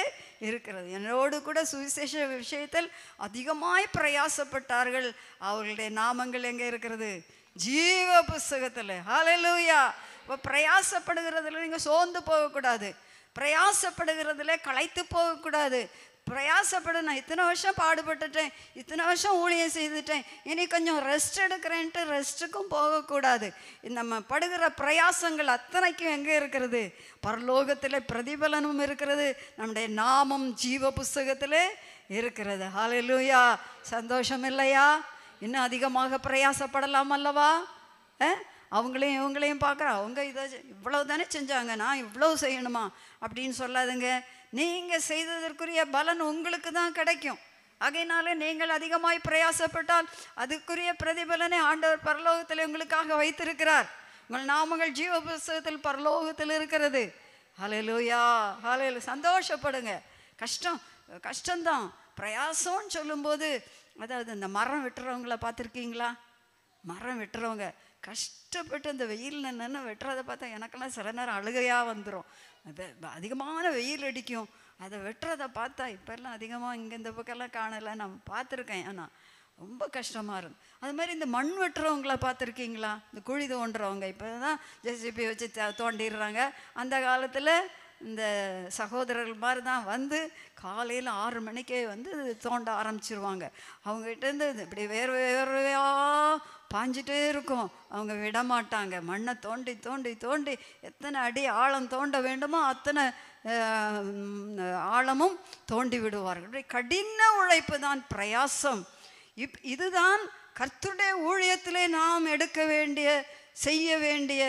இருக்கிறது என்னோடு கூட சுவிசேஷ விஷயத்தில் அதிகமாய் பிரயாசப்பட்டார்கள் அவர்களுடைய நாமங்கள் எங்கே இருக்கிறது ஜீவ புஸ்தகத்தில் ஹலலூயா இப்போ பிரயாசப்படுகிறதுல நீங்கள் சோர்ந்து போகக்கூடாது பிரயாசப்படுகிறதுல களைத்து போகக்கூடாது பிரயாசப்படு நான் இத்தனை வருஷம் பாடுபட்டுட்டேன் இத்தனை வருஷம் ஊழியம் செய்துட்டேன் இனி கொஞ்சம் ரெஸ்ட் எடுக்கிறேன்ட்டு ரெஸ்ட்டுக்கும் போகக்கூடாது நம்ம படுகிற பிரயாசங்கள் அத்தனைக்கும் எங்கே இருக்கிறது பரலோகத்தில் பிரதிபலனும் இருக்கிறது நம்முடைய நாமம் ஜீவ புஸ்தகத்தில் இருக்கிறது ஹலலூயா சந்தோஷம் இல்லையா இன்னும் அதிகமாக பிரயாசப்படலாம் அல்லவா அவங்களையும் இவங்களையும் பார்க்குற அவங்க இதை இவ்வளோ தானே செஞ்சாங்க நான் இவ்வளோ செய்யணுமா அப்படின்னு சொல்லாதுங்க நீங்கள் செய்ததற்குரிய பலன் உங்களுக்கு தான் கிடைக்கும் ஆகையினால நீங்கள் அதிகமாய் பிரயாசப்பட்டால் அதுக்குரிய பிரதிபலனை ஆண்டவர் பரலோகத்தில் உங்களுக்காக வைத்திருக்கிறார் உங்கள் நாமங்கள் ஜீவ புஸ்தகத்தில் பரலோகத்தில் இருக்கிறது ஹலலூயா ஹலலு சந்தோஷப்படுங்க கஷ்டம் கஷ்டம்தான் பிரயாசம்னு சொல்லும்போது அதாவது இந்த மரம் வெட்டுறவங்கள பார்த்துருக்கீங்களா மரம் வெட்டுறவங்க கஷ்டப்பட்டு அந்த வெயில் என்னென்ன வெட்டுறதை பார்த்தா எனக்கெல்லாம் சில நேரம் அழுகையாக வந்துடும் அதிகமான வெயில் அடிக்கும் அதை வெட்டுறதை பார்த்தா இப்போல்லாம் அதிகமாக இங்கே இந்த பக்கம்லாம் காணலை நான் பார்த்துருக்கேன் ஆனால் ரொம்ப கஷ்டமாக இருக்கும் அது மாதிரி இந்த மண் வெட்டுறவங்கள பார்த்துருக்கீங்களா இந்த குழி தோன்றவங்க இப்போ தான் ஜெசிபி வச்சு தோண்டிடுறாங்க அந்த காலத்தில் இந்த சகோதரர்கள் மாதிரி தான் வந்து காலையில் ஆறு மணிக்கே வந்து தோண்ட ஆரம்பிச்சிருவாங்க அவங்ககிட்ட இப்படி வேறு வேறு பாஞ்சிட்டே இருக்கும் அவங்க விடமாட்டாங்க மண்ணை தோண்டி தோண்டி தோண்டி எத்தனை அடி ஆழம் தோண்ட வேண்டுமோ அத்தனை ஆழமும் தோண்டி விடுவார்கள் கடின உழைப்பு தான் பிரயாசம் இப் இதுதான் கர்த்துடைய ஊழியத்திலே நாம் எடுக்க வேண்டிய செய்ய வேண்டிய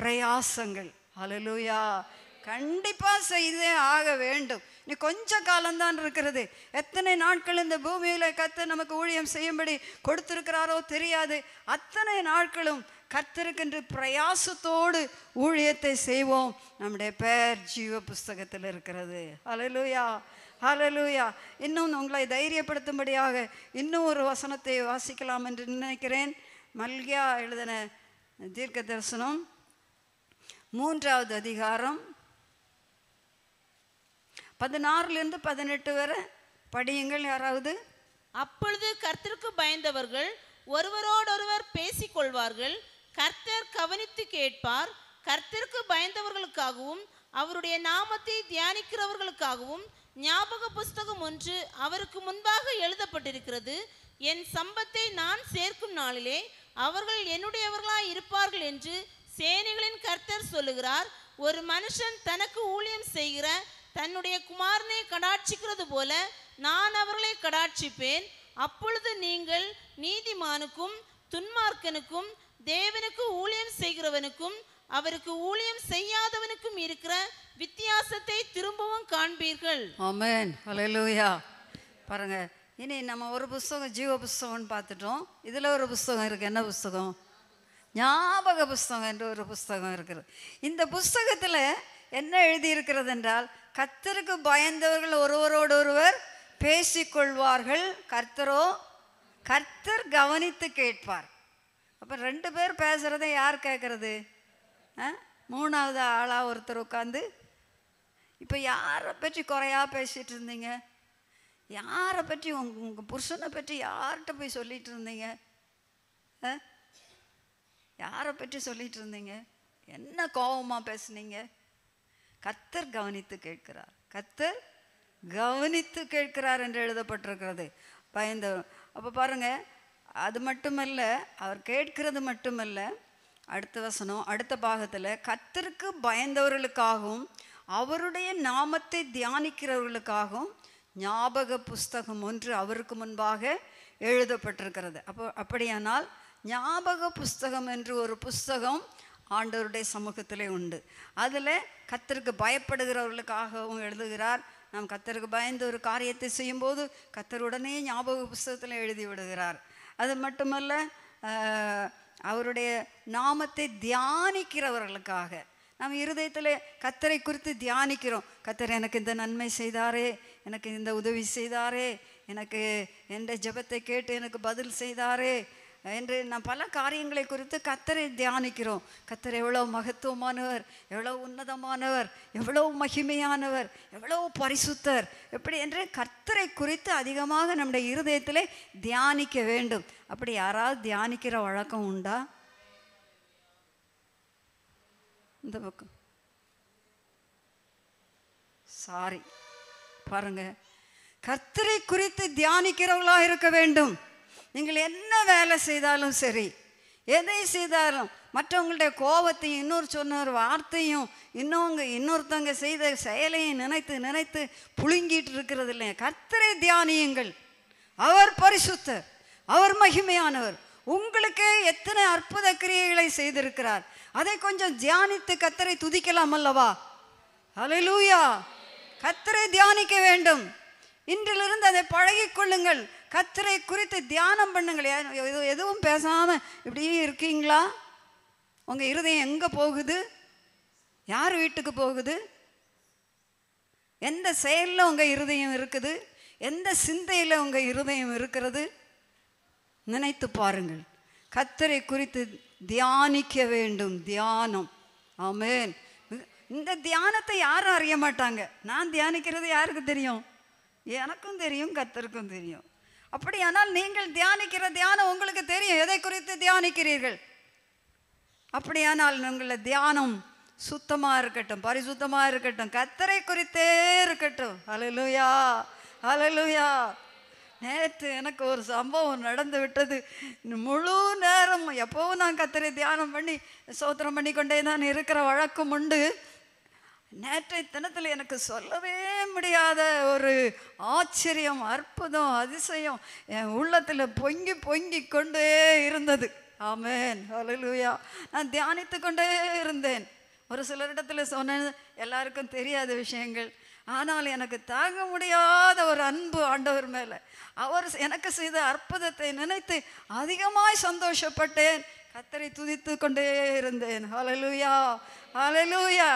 பிரயாசங்கள் அலலுயா கண்டிப்பாக செய்தே ஆக வேண்டும் நீ கொஞ்ச காலம்தான் இருக்கிறது எத்தனை நாட்கள் இந்த பூமியில் கத்து நமக்கு ஊழியம் செய்யும்படி கொடுத்திருக்கிறாரோ தெரியாது அத்தனை நாட்களும் கத்திருக்கின்ற பிரயாசத்தோடு ஊழியத்தை செய்வோம் நம்முடைய பெயர் ஜீவ புஸ்தகத்தில் இருக்கிறது அலலூயா ஹலலூயா இன்னும் உங்களை தைரியப்படுத்தும்படியாக இன்னும் ஒரு வசனத்தை வாசிக்கலாம் என்று நினைக்கிறேன் மல்கியா எழுதின தீர்க்க தரிசனம் மூன்றாவது அதிகாரம் பதினாறுலேருந்து பதினெட்டு வரை படியுங்கள் யாராவது அப்பொழுது கர்த்தருக்கு பயந்தவர்கள் ஒருவரோடொருவர் பேசிக்கொள்வார்கள் கர்த்தர் கவனித்து கேட்பார் கர்த்தருக்கு பயந்தவர்களுக்காகவும் அவருடைய நாமத்தை தியானிக்கிறவர்களுக்காகவும் ஞாபக புஸ்தகம் ஒன்று அவருக்கு முன்பாக எழுதப்பட்டிருக்கிறது என் சம்பத்தை நான் சேர்க்கும் நாளிலே அவர்கள் என்னுடையவர்களாய் இருப்பார்கள் என்று சேனைகளின் கர்த்தர் சொல்லுகிறார் ஒரு மனுஷன் தனக்கு ஊழியம் செய்கிற தன்னுடைய குமாரனை கடாட்சிக்கிறது போல நான் அவர்களை கடாட்சிப்பேன் அப்பொழுது நீங்கள் நீதிமானுக்கும் துன்மார்க்கனுக்கும் தேவனுக்கு ஊழியம் செய்கிறவனுக்கும் அவருக்கு ஊழியம் செய்யாதவனுக்கும் இருக்கிற வித்தியாசத்தை திரும்பவும் காண்பீர்கள் ஆமேன் பாருங்க இனி நம்ம ஒரு புஸ்தகம் ஜீவ புஸ்தகம்னு பார்த்துட்டோம் இதில் ஒரு புஸ்தகம் இருக்குது என்ன புஸ்தகம் ஞாபக புஸ்தகம் என்று ஒரு புஸ்தகம் இருக்குது இந்த புஸ்தகத்தில் என்ன எழுதியிருக்கிறது என்றால் கத்தருக்கு பயந்தவர்கள் ஒருவரோடொருவர் பேசிக்கொள்வார்கள் கர்த்தரோ கர்த்தர் கவனித்து கேட்பார் அப்போ ரெண்டு பேர் பேசுகிறத யார் கேட்குறது மூணாவது ஆளாக ஒருத்தர் உட்காந்து இப்போ யாரை பற்றி குறையாக பேசிகிட்டு இருந்தீங்க யாரை பற்றி உங்கள் உங்கள் புருஷனை பற்றி யார்கிட்ட போய் சொல்லிகிட்டு இருந்தீங்க யாரை பற்றி சொல்லிகிட்டு இருந்தீங்க என்ன கோபமாக பேசுனீங்க கத்தர் கவனித்து கேட்கிறார் கத்தர் கவனித்து கேட்கிறார் என்று எழுதப்பட்டிருக்கிறது பயந்த அப்போ பாருங்கள் அது மட்டுமல்ல அவர் கேட்கிறது மட்டுமல்ல அடுத்த வசனம் அடுத்த பாகத்தில் கத்தருக்கு பயந்தவர்களுக்காகவும் அவருடைய நாமத்தை தியானிக்கிறவர்களுக்காகவும் ஞாபக புஸ்தகம் ஒன்று அவருக்கு முன்பாக எழுதப்பட்டிருக்கிறது அப்போ அப்படியானால் ஞாபக புஸ்தகம் என்று ஒரு புஸ்தகம் ஆண்டவருடைய சமூகத்திலே உண்டு அதில் கத்தருக்கு பயப்படுகிறவர்களுக்காகவும் எழுதுகிறார் நாம் கத்தருக்கு பயந்து ஒரு காரியத்தை செய்யும்போது கத்தருடனே ஞாபக புஸ்தகத்தில் எழுதி விடுகிறார் அது மட்டுமல்ல அவருடைய நாமத்தை தியானிக்கிறவர்களுக்காக நம்ம இருதயத்தில் கத்தரை குறித்து தியானிக்கிறோம் கத்தர் எனக்கு இந்த நன்மை செய்தாரே எனக்கு இந்த உதவி செய்தாரே எனக்கு எந்த ஜபத்தை கேட்டு எனக்கு பதில் செய்தாரே என்று நாம் பல காரியங்களை குறித்து கத்தரை தியானிக்கிறோம் கத்தர் எவ்வளோ மகத்துவமானவர் எவ்வளோ உன்னதமானவர் எவ்வளோ மகிமையானவர் எவ்வளோ பரிசுத்தர் எப்படி என்று கர்த்தரை குறித்து அதிகமாக நம்முடைய இருதயத்தில் தியானிக்க வேண்டும் அப்படி யாராவது தியானிக்கிற வழக்கம் உண்டா இந்த பக்கம் சாரி பாருங்க கர்த்தரை குறித்து தியானிக்கிறவர்களாக இருக்க வேண்டும் நீங்கள் என்ன வேலை செய்தாலும் சரி எதை செய்தாலும் மற்றவங்கள்ட கோபத்தையும் இன்னொரு சொன்ன ஒரு வார்த்தையும் இன்னொங்க இன்னொருத்தவங்க செய்த செயலையும் நினைத்து நினைத்து புழுங்கிட்டு இருக்கிறது இல்லை கர்த்தரை தியானியுங்கள் அவர் பரிசுத்தர் அவர் மகிமையானவர் உங்களுக்கே எத்தனை அற்புத கிரியைகளை செய்திருக்கிறார் அதை கொஞ்சம் தியானித்து கத்தரை துதிக்கலாம் அல்லவா அலையூயா கத்தரை தியானிக்க வேண்டும் இன்றிலிருந்து அதை பழகிக்கொள்ளுங்கள் கத்தரை குறித்து தியானம் பண்ணுங்களே எதுவும் பேசாமல் இப்படியும் இருக்கீங்களா உங்கள் இருதயம் எங்கே போகுது யார் வீட்டுக்கு போகுது எந்த செயலில் உங்கள் இருதயம் இருக்குது எந்த சிந்தையில் உங்கள் இருதயம் இருக்கிறது நினைத்து பாருங்கள் கத்தரை குறித்து தியானிக்க வேண்டும் தியானம் ஆமேன் இந்த தியானத்தை யாரும் அறிய மாட்டாங்க நான் தியானிக்கிறது யாருக்கு தெரியும் எனக்கும் தெரியும் கத்தருக்கும் தெரியும் அப்படியானால் நீங்கள் தியானிக்கிற தியானம் உங்களுக்கு தெரியும் எதை குறித்து தியானிக்கிறீர்கள் அப்படியானால் உங்களை தியானம் சுத்தமாக இருக்கட்டும் பரிசுத்தமாக இருக்கட்டும் கத்தரை குறித்தே இருக்கட்டும் அலலுயா அலலுயா நேற்று எனக்கு ஒரு சம்பவம் நடந்து விட்டது முழு நேரம் எப்போவும் நான் கத்தரை தியானம் பண்ணி சோத்திரம் பண்ணி கொண்டே தான் இருக்கிற வழக்கம் உண்டு நேற்றை தினத்தில் எனக்கு சொல்லவே முடியாத ஒரு ஆச்சரியம் அற்புதம் அதிசயம் என் உள்ளத்தில் பொங்கி பொங்கி கொண்டே இருந்தது ஆமேன் ஹலலூயா நான் தியானித்து கொண்டே இருந்தேன் ஒரு சிலரிடத்தில் சொன்ன எல்லாருக்கும் தெரியாத விஷயங்கள் ஆனால் எனக்கு தாங்க முடியாத ஒரு அன்பு ஆண்டவர் மேலே அவர் எனக்கு செய்த அற்புதத்தை நினைத்து அதிகமாய் சந்தோஷப்பட்டேன் கத்தரை துதித்து கொண்டே இருந்தேன் ஹலலூயா ஹலலூயா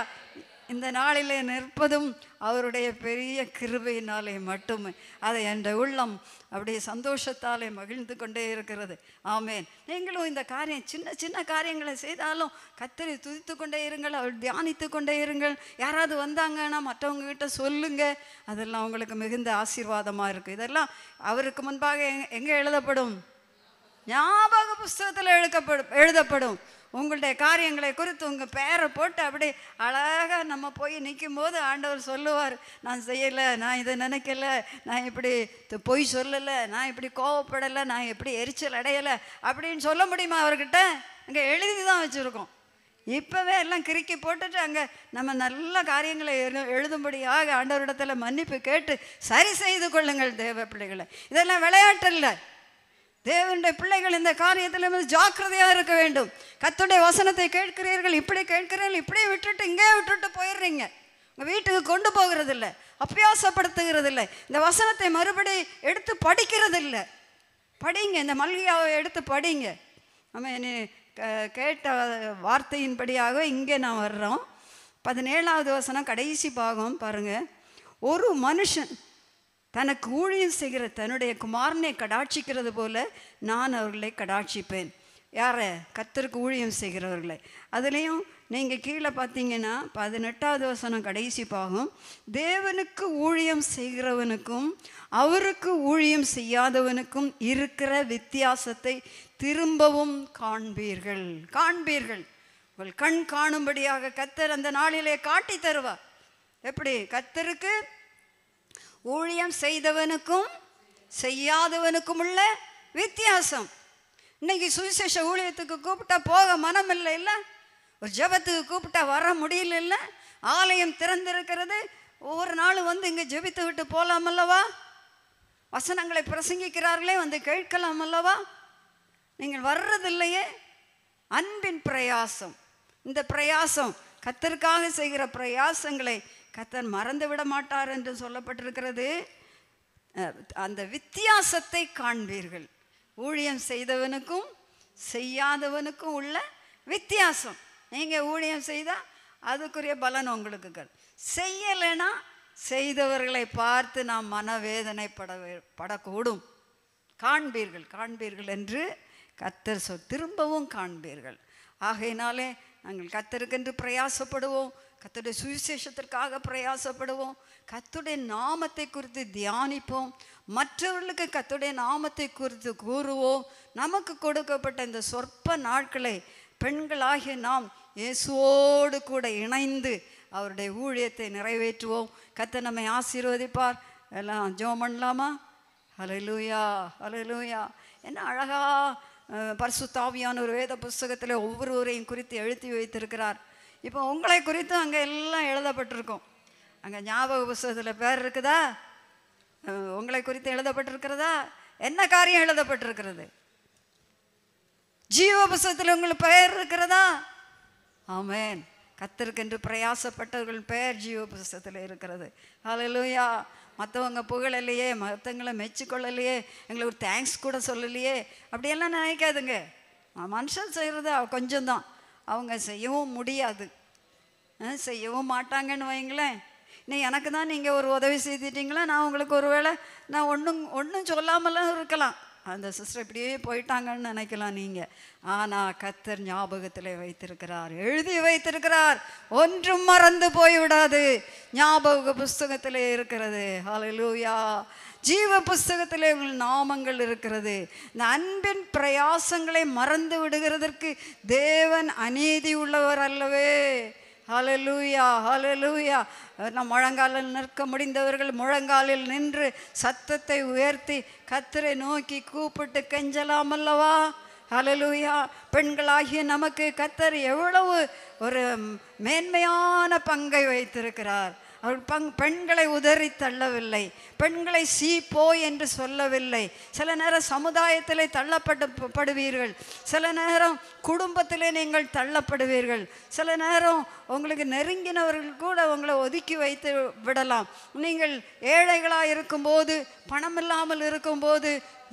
இந்த நாளிலே நிற்பதும் அவருடைய பெரிய கிருபையினாலே மட்டுமே அதை என்ற உள்ளம் அப்படியே சந்தோஷத்தாலே மகிழ்ந்து கொண்டே இருக்கிறது ஆமேன் நீங்களும் இந்த காரியம் சின்ன சின்ன காரியங்களை செய்தாலும் கத்திரி துதித்து கொண்டே இருங்கள் அவர் தியானித்து கொண்டே இருங்கள் யாராவது வந்தாங்கன்னா மற்றவங்க கிட்ட சொல்லுங்க அதெல்லாம் உங்களுக்கு மிகுந்த ஆசீர்வாதமாக இருக்குது இதெல்லாம் அவருக்கு முன்பாக எங்கே எழுதப்படும் ஞாபக புஸ்தகத்தில் எழுக்கப்படும் எழுதப்படும் உங்களுடைய காரியங்களை குறித்து உங்கள் பேரை போட்டு அப்படி அழகாக நம்ம போய் நிற்கும் போது ஆண்டவர் சொல்லுவார் நான் செய்யலை நான் இதை நினைக்கல நான் இப்படி பொய் சொல்லலை நான் இப்படி கோவப்படலை நான் எப்படி எரிச்சல் அடையலை அப்படின்னு சொல்ல முடியுமா அவர்கிட்ட அங்கே எழுதி தான் வச்சுருக்கோம் இப்போவே எல்லாம் கிறுக்கி போட்டுட்டு அங்கே நம்ம நல்ல காரியங்களை எழு எழுதும்படியாக ஆண்டவரிடத்தில் மன்னிப்பு கேட்டு சரி செய்து கொள்ளுங்கள் தேவ பிள்ளைகளை இதெல்லாம் விளையாட்டு இல்லை தேவனுடைய பிள்ளைகள் இந்த காரியத்தில் ஜாக்கிரதையாக இருக்க வேண்டும் கத்துடைய வசனத்தை கேட்கிறீர்கள் இப்படி கேட்கிறீர்கள் இப்படியே விட்டுட்டு இங்கே விட்டுட்டு போயிடுறீங்க உங்கள் வீட்டுக்கு கொண்டு போகிறது இல்லை அப்பியாசப்படுத்துகிறது இல்லை இந்த வசனத்தை மறுபடி எடுத்து படிக்கிறது இல்லை படிங்க இந்த மல்லிகாவை எடுத்து படிங்க நம்ம கேட்ட வார்த்தையின்படியாக இங்கே நான் வர்றோம் பதினேழாவது வசனம் கடைசி பாகம் பாருங்கள் ஒரு மனுஷன் தனக்கு ஊழியம் செய்கிற தன்னுடைய குமாரனை கடாட்சிக்கிறது போல நான் அவர்களை கடாட்சிப்பேன் யார கத்தருக்கு ஊழியம் செய்கிறவர்களை அதுலேயும் நீங்கள் கீழே பார்த்தீங்கன்னா பதினெட்டாவது வசனம் கடைசி பாகம் தேவனுக்கு ஊழியம் செய்கிறவனுக்கும் அவருக்கு ஊழியம் செய்யாதவனுக்கும் இருக்கிற வித்தியாசத்தை திரும்பவும் காண்பீர்கள் காண்பீர்கள் உங்கள் கண் காணும்படியாக கத்தர் அந்த நாளிலே காட்டி தருவார் எப்படி கத்தருக்கு ஊழியம் செய்தவனுக்கும் செய்யாதவனுக்கும் உள்ள வித்தியாசம் இன்னைக்கு சுவிசேஷ ஊழியத்துக்கு கூப்பிட்டா போக மனம் இல்லை இல்லை ஒரு ஜபத்துக்கு கூப்பிட்டா வர முடியல இல்லை ஆலயம் திறந்திருக்கிறது ஒவ்வொரு நாளும் வந்து இங்கே ஜெபித்து விட்டு போகலாமல்லவா அல்லவா வசனங்களை பிரசங்கிக்கிறார்களே வந்து கேட்கலாம் அல்லவா நீங்கள் வர்றதில்லையே அன்பின் பிரயாசம் இந்த பிரயாசம் கத்திற்காக செய்கிற பிரயாசங்களை கத்தர் மறந்து விட மாட்டார் என்று சொல்லப்பட்டிருக்கிறது அந்த வித்தியாசத்தை காண்பீர்கள் ஊழியம் செய்தவனுக்கும் செய்யாதவனுக்கும் உள்ள வித்தியாசம் நீங்கள் ஊழியம் செய்தால் அதுக்குரிய பலன் உங்களுக்கு செய்யலைன்னா செய்தவர்களை பார்த்து நாம் மனவேதனைப்பட படக்கூடும் காண்பீர்கள் காண்பீர்கள் என்று கத்தர் சொ திரும்பவும் காண்பீர்கள் ஆகையினாலே நாங்கள் கத்தருக்கென்று பிரயாசப்படுவோம் கத்துடைய சுவிசேஷத்திற்காக பிரயாசப்படுவோம் கத்துடைய நாமத்தை குறித்து தியானிப்போம் மற்றவர்களுக்கு கத்துடைய நாமத்தை குறித்து கூறுவோம் நமக்கு கொடுக்கப்பட்ட இந்த சொற்ப நாட்களை பெண்களாகிய நாம் இயேசுவோடு கூட இணைந்து அவருடைய ஊழியத்தை நிறைவேற்றுவோம் கத்தை நம்மை ஆசீர்வதிப்பார் எல்லாம் ஜோம் பண்ணலாமா அலலூயா அலலூயா என்ன அழகா பரிசுத்தாவியான ஒரு வேத புஸ்தகத்தில் ஒவ்வொருவரையும் குறித்து எழுத்தி வைத்திருக்கிறார் இப்போ உங்களை குறித்து அங்கே எல்லாம் எழுதப்பட்டிருக்கும் அங்கே ஞாபக புஸ்தகத்தில் பேர் இருக்குதா உங்களை குறித்து எழுதப்பட்டிருக்கிறதா என்ன காரியம் எழுதப்பட்டிருக்கிறது ஜீவ புஸ்தகத்தில் உங்களுக்கு பெயர் இருக்கிறதா ஆமேன் கத்திருக்கென்று பிரயாசப்பட்டவர்கள் பெயர் ஜீவ புஸ்தகத்தில் இருக்கிறது அலலுயா மற்றவங்க புகழலையே மற்றவங்களை மெச்சிக்கொள்ளலையே எங்களுக்கு ஒரு தேங்க்ஸ் கூட சொல்லலையே அப்படியெல்லாம் நினைக்காதுங்க மனுஷன் செய்கிறது கொஞ்சம் தான் அவங்க செய்யவும் முடியாது செய்யவும் மாட்டாங்கன்னு வைங்களேன் நீ எனக்கு தான் நீங்கள் ஒரு உதவி செய்துட்டீங்களா நான் உங்களுக்கு ஒரு வேளை நான் ஒன்றும் ஒன்றும் சொல்லாமலாம் இருக்கலாம் அந்த சிஸ்டர் இப்படியே போயிட்டாங்கன்னு நினைக்கலாம் நீங்கள் ஆனால் கத்தர் ஞாபகத்தில் வைத்திருக்கிறார் எழுதி வைத்திருக்கிறார் ஒன்றும் மறந்து போய்விடாது ஞாபக புஸ்தகத்தில் இருக்கிறது லூயா ஜீவ புஸ்தகத்தில் உங்கள் நாமங்கள் இருக்கிறது இந்த அன்பின் பிரயாசங்களை மறந்து விடுகிறதற்கு தேவன் அநீதி உள்ளவர் அல்லவே ஹலலூயா ஹலலூயா நம் முழங்காலில் நிற்க முடிந்தவர்கள் முழங்காலில் நின்று சத்தத்தை உயர்த்தி கத்தரை நோக்கி கூப்பிட்டு கெஞ்சலாம் அல்லவா ஹலலூயா பெண்களாகிய நமக்கு கத்தர் எவ்வளவு ஒரு மேன்மையான பங்கை வைத்திருக்கிறார் அவர் பங் பெண்களை உதறி தள்ளவில்லை பெண்களை சீ போ என்று சொல்லவில்லை சில நேரம் சமுதாயத்தில் தள்ளப்பட்டு படுவீர்கள் சில நேரம் குடும்பத்திலே நீங்கள் தள்ளப்படுவீர்கள் சில நேரம் உங்களுக்கு நெருங்கினவர்கள் கூட உங்களை ஒதுக்கி வைத்து விடலாம் நீங்கள் ஏழைகளாக இருக்கும்போது பணம் இல்லாமல் இருக்கும்போது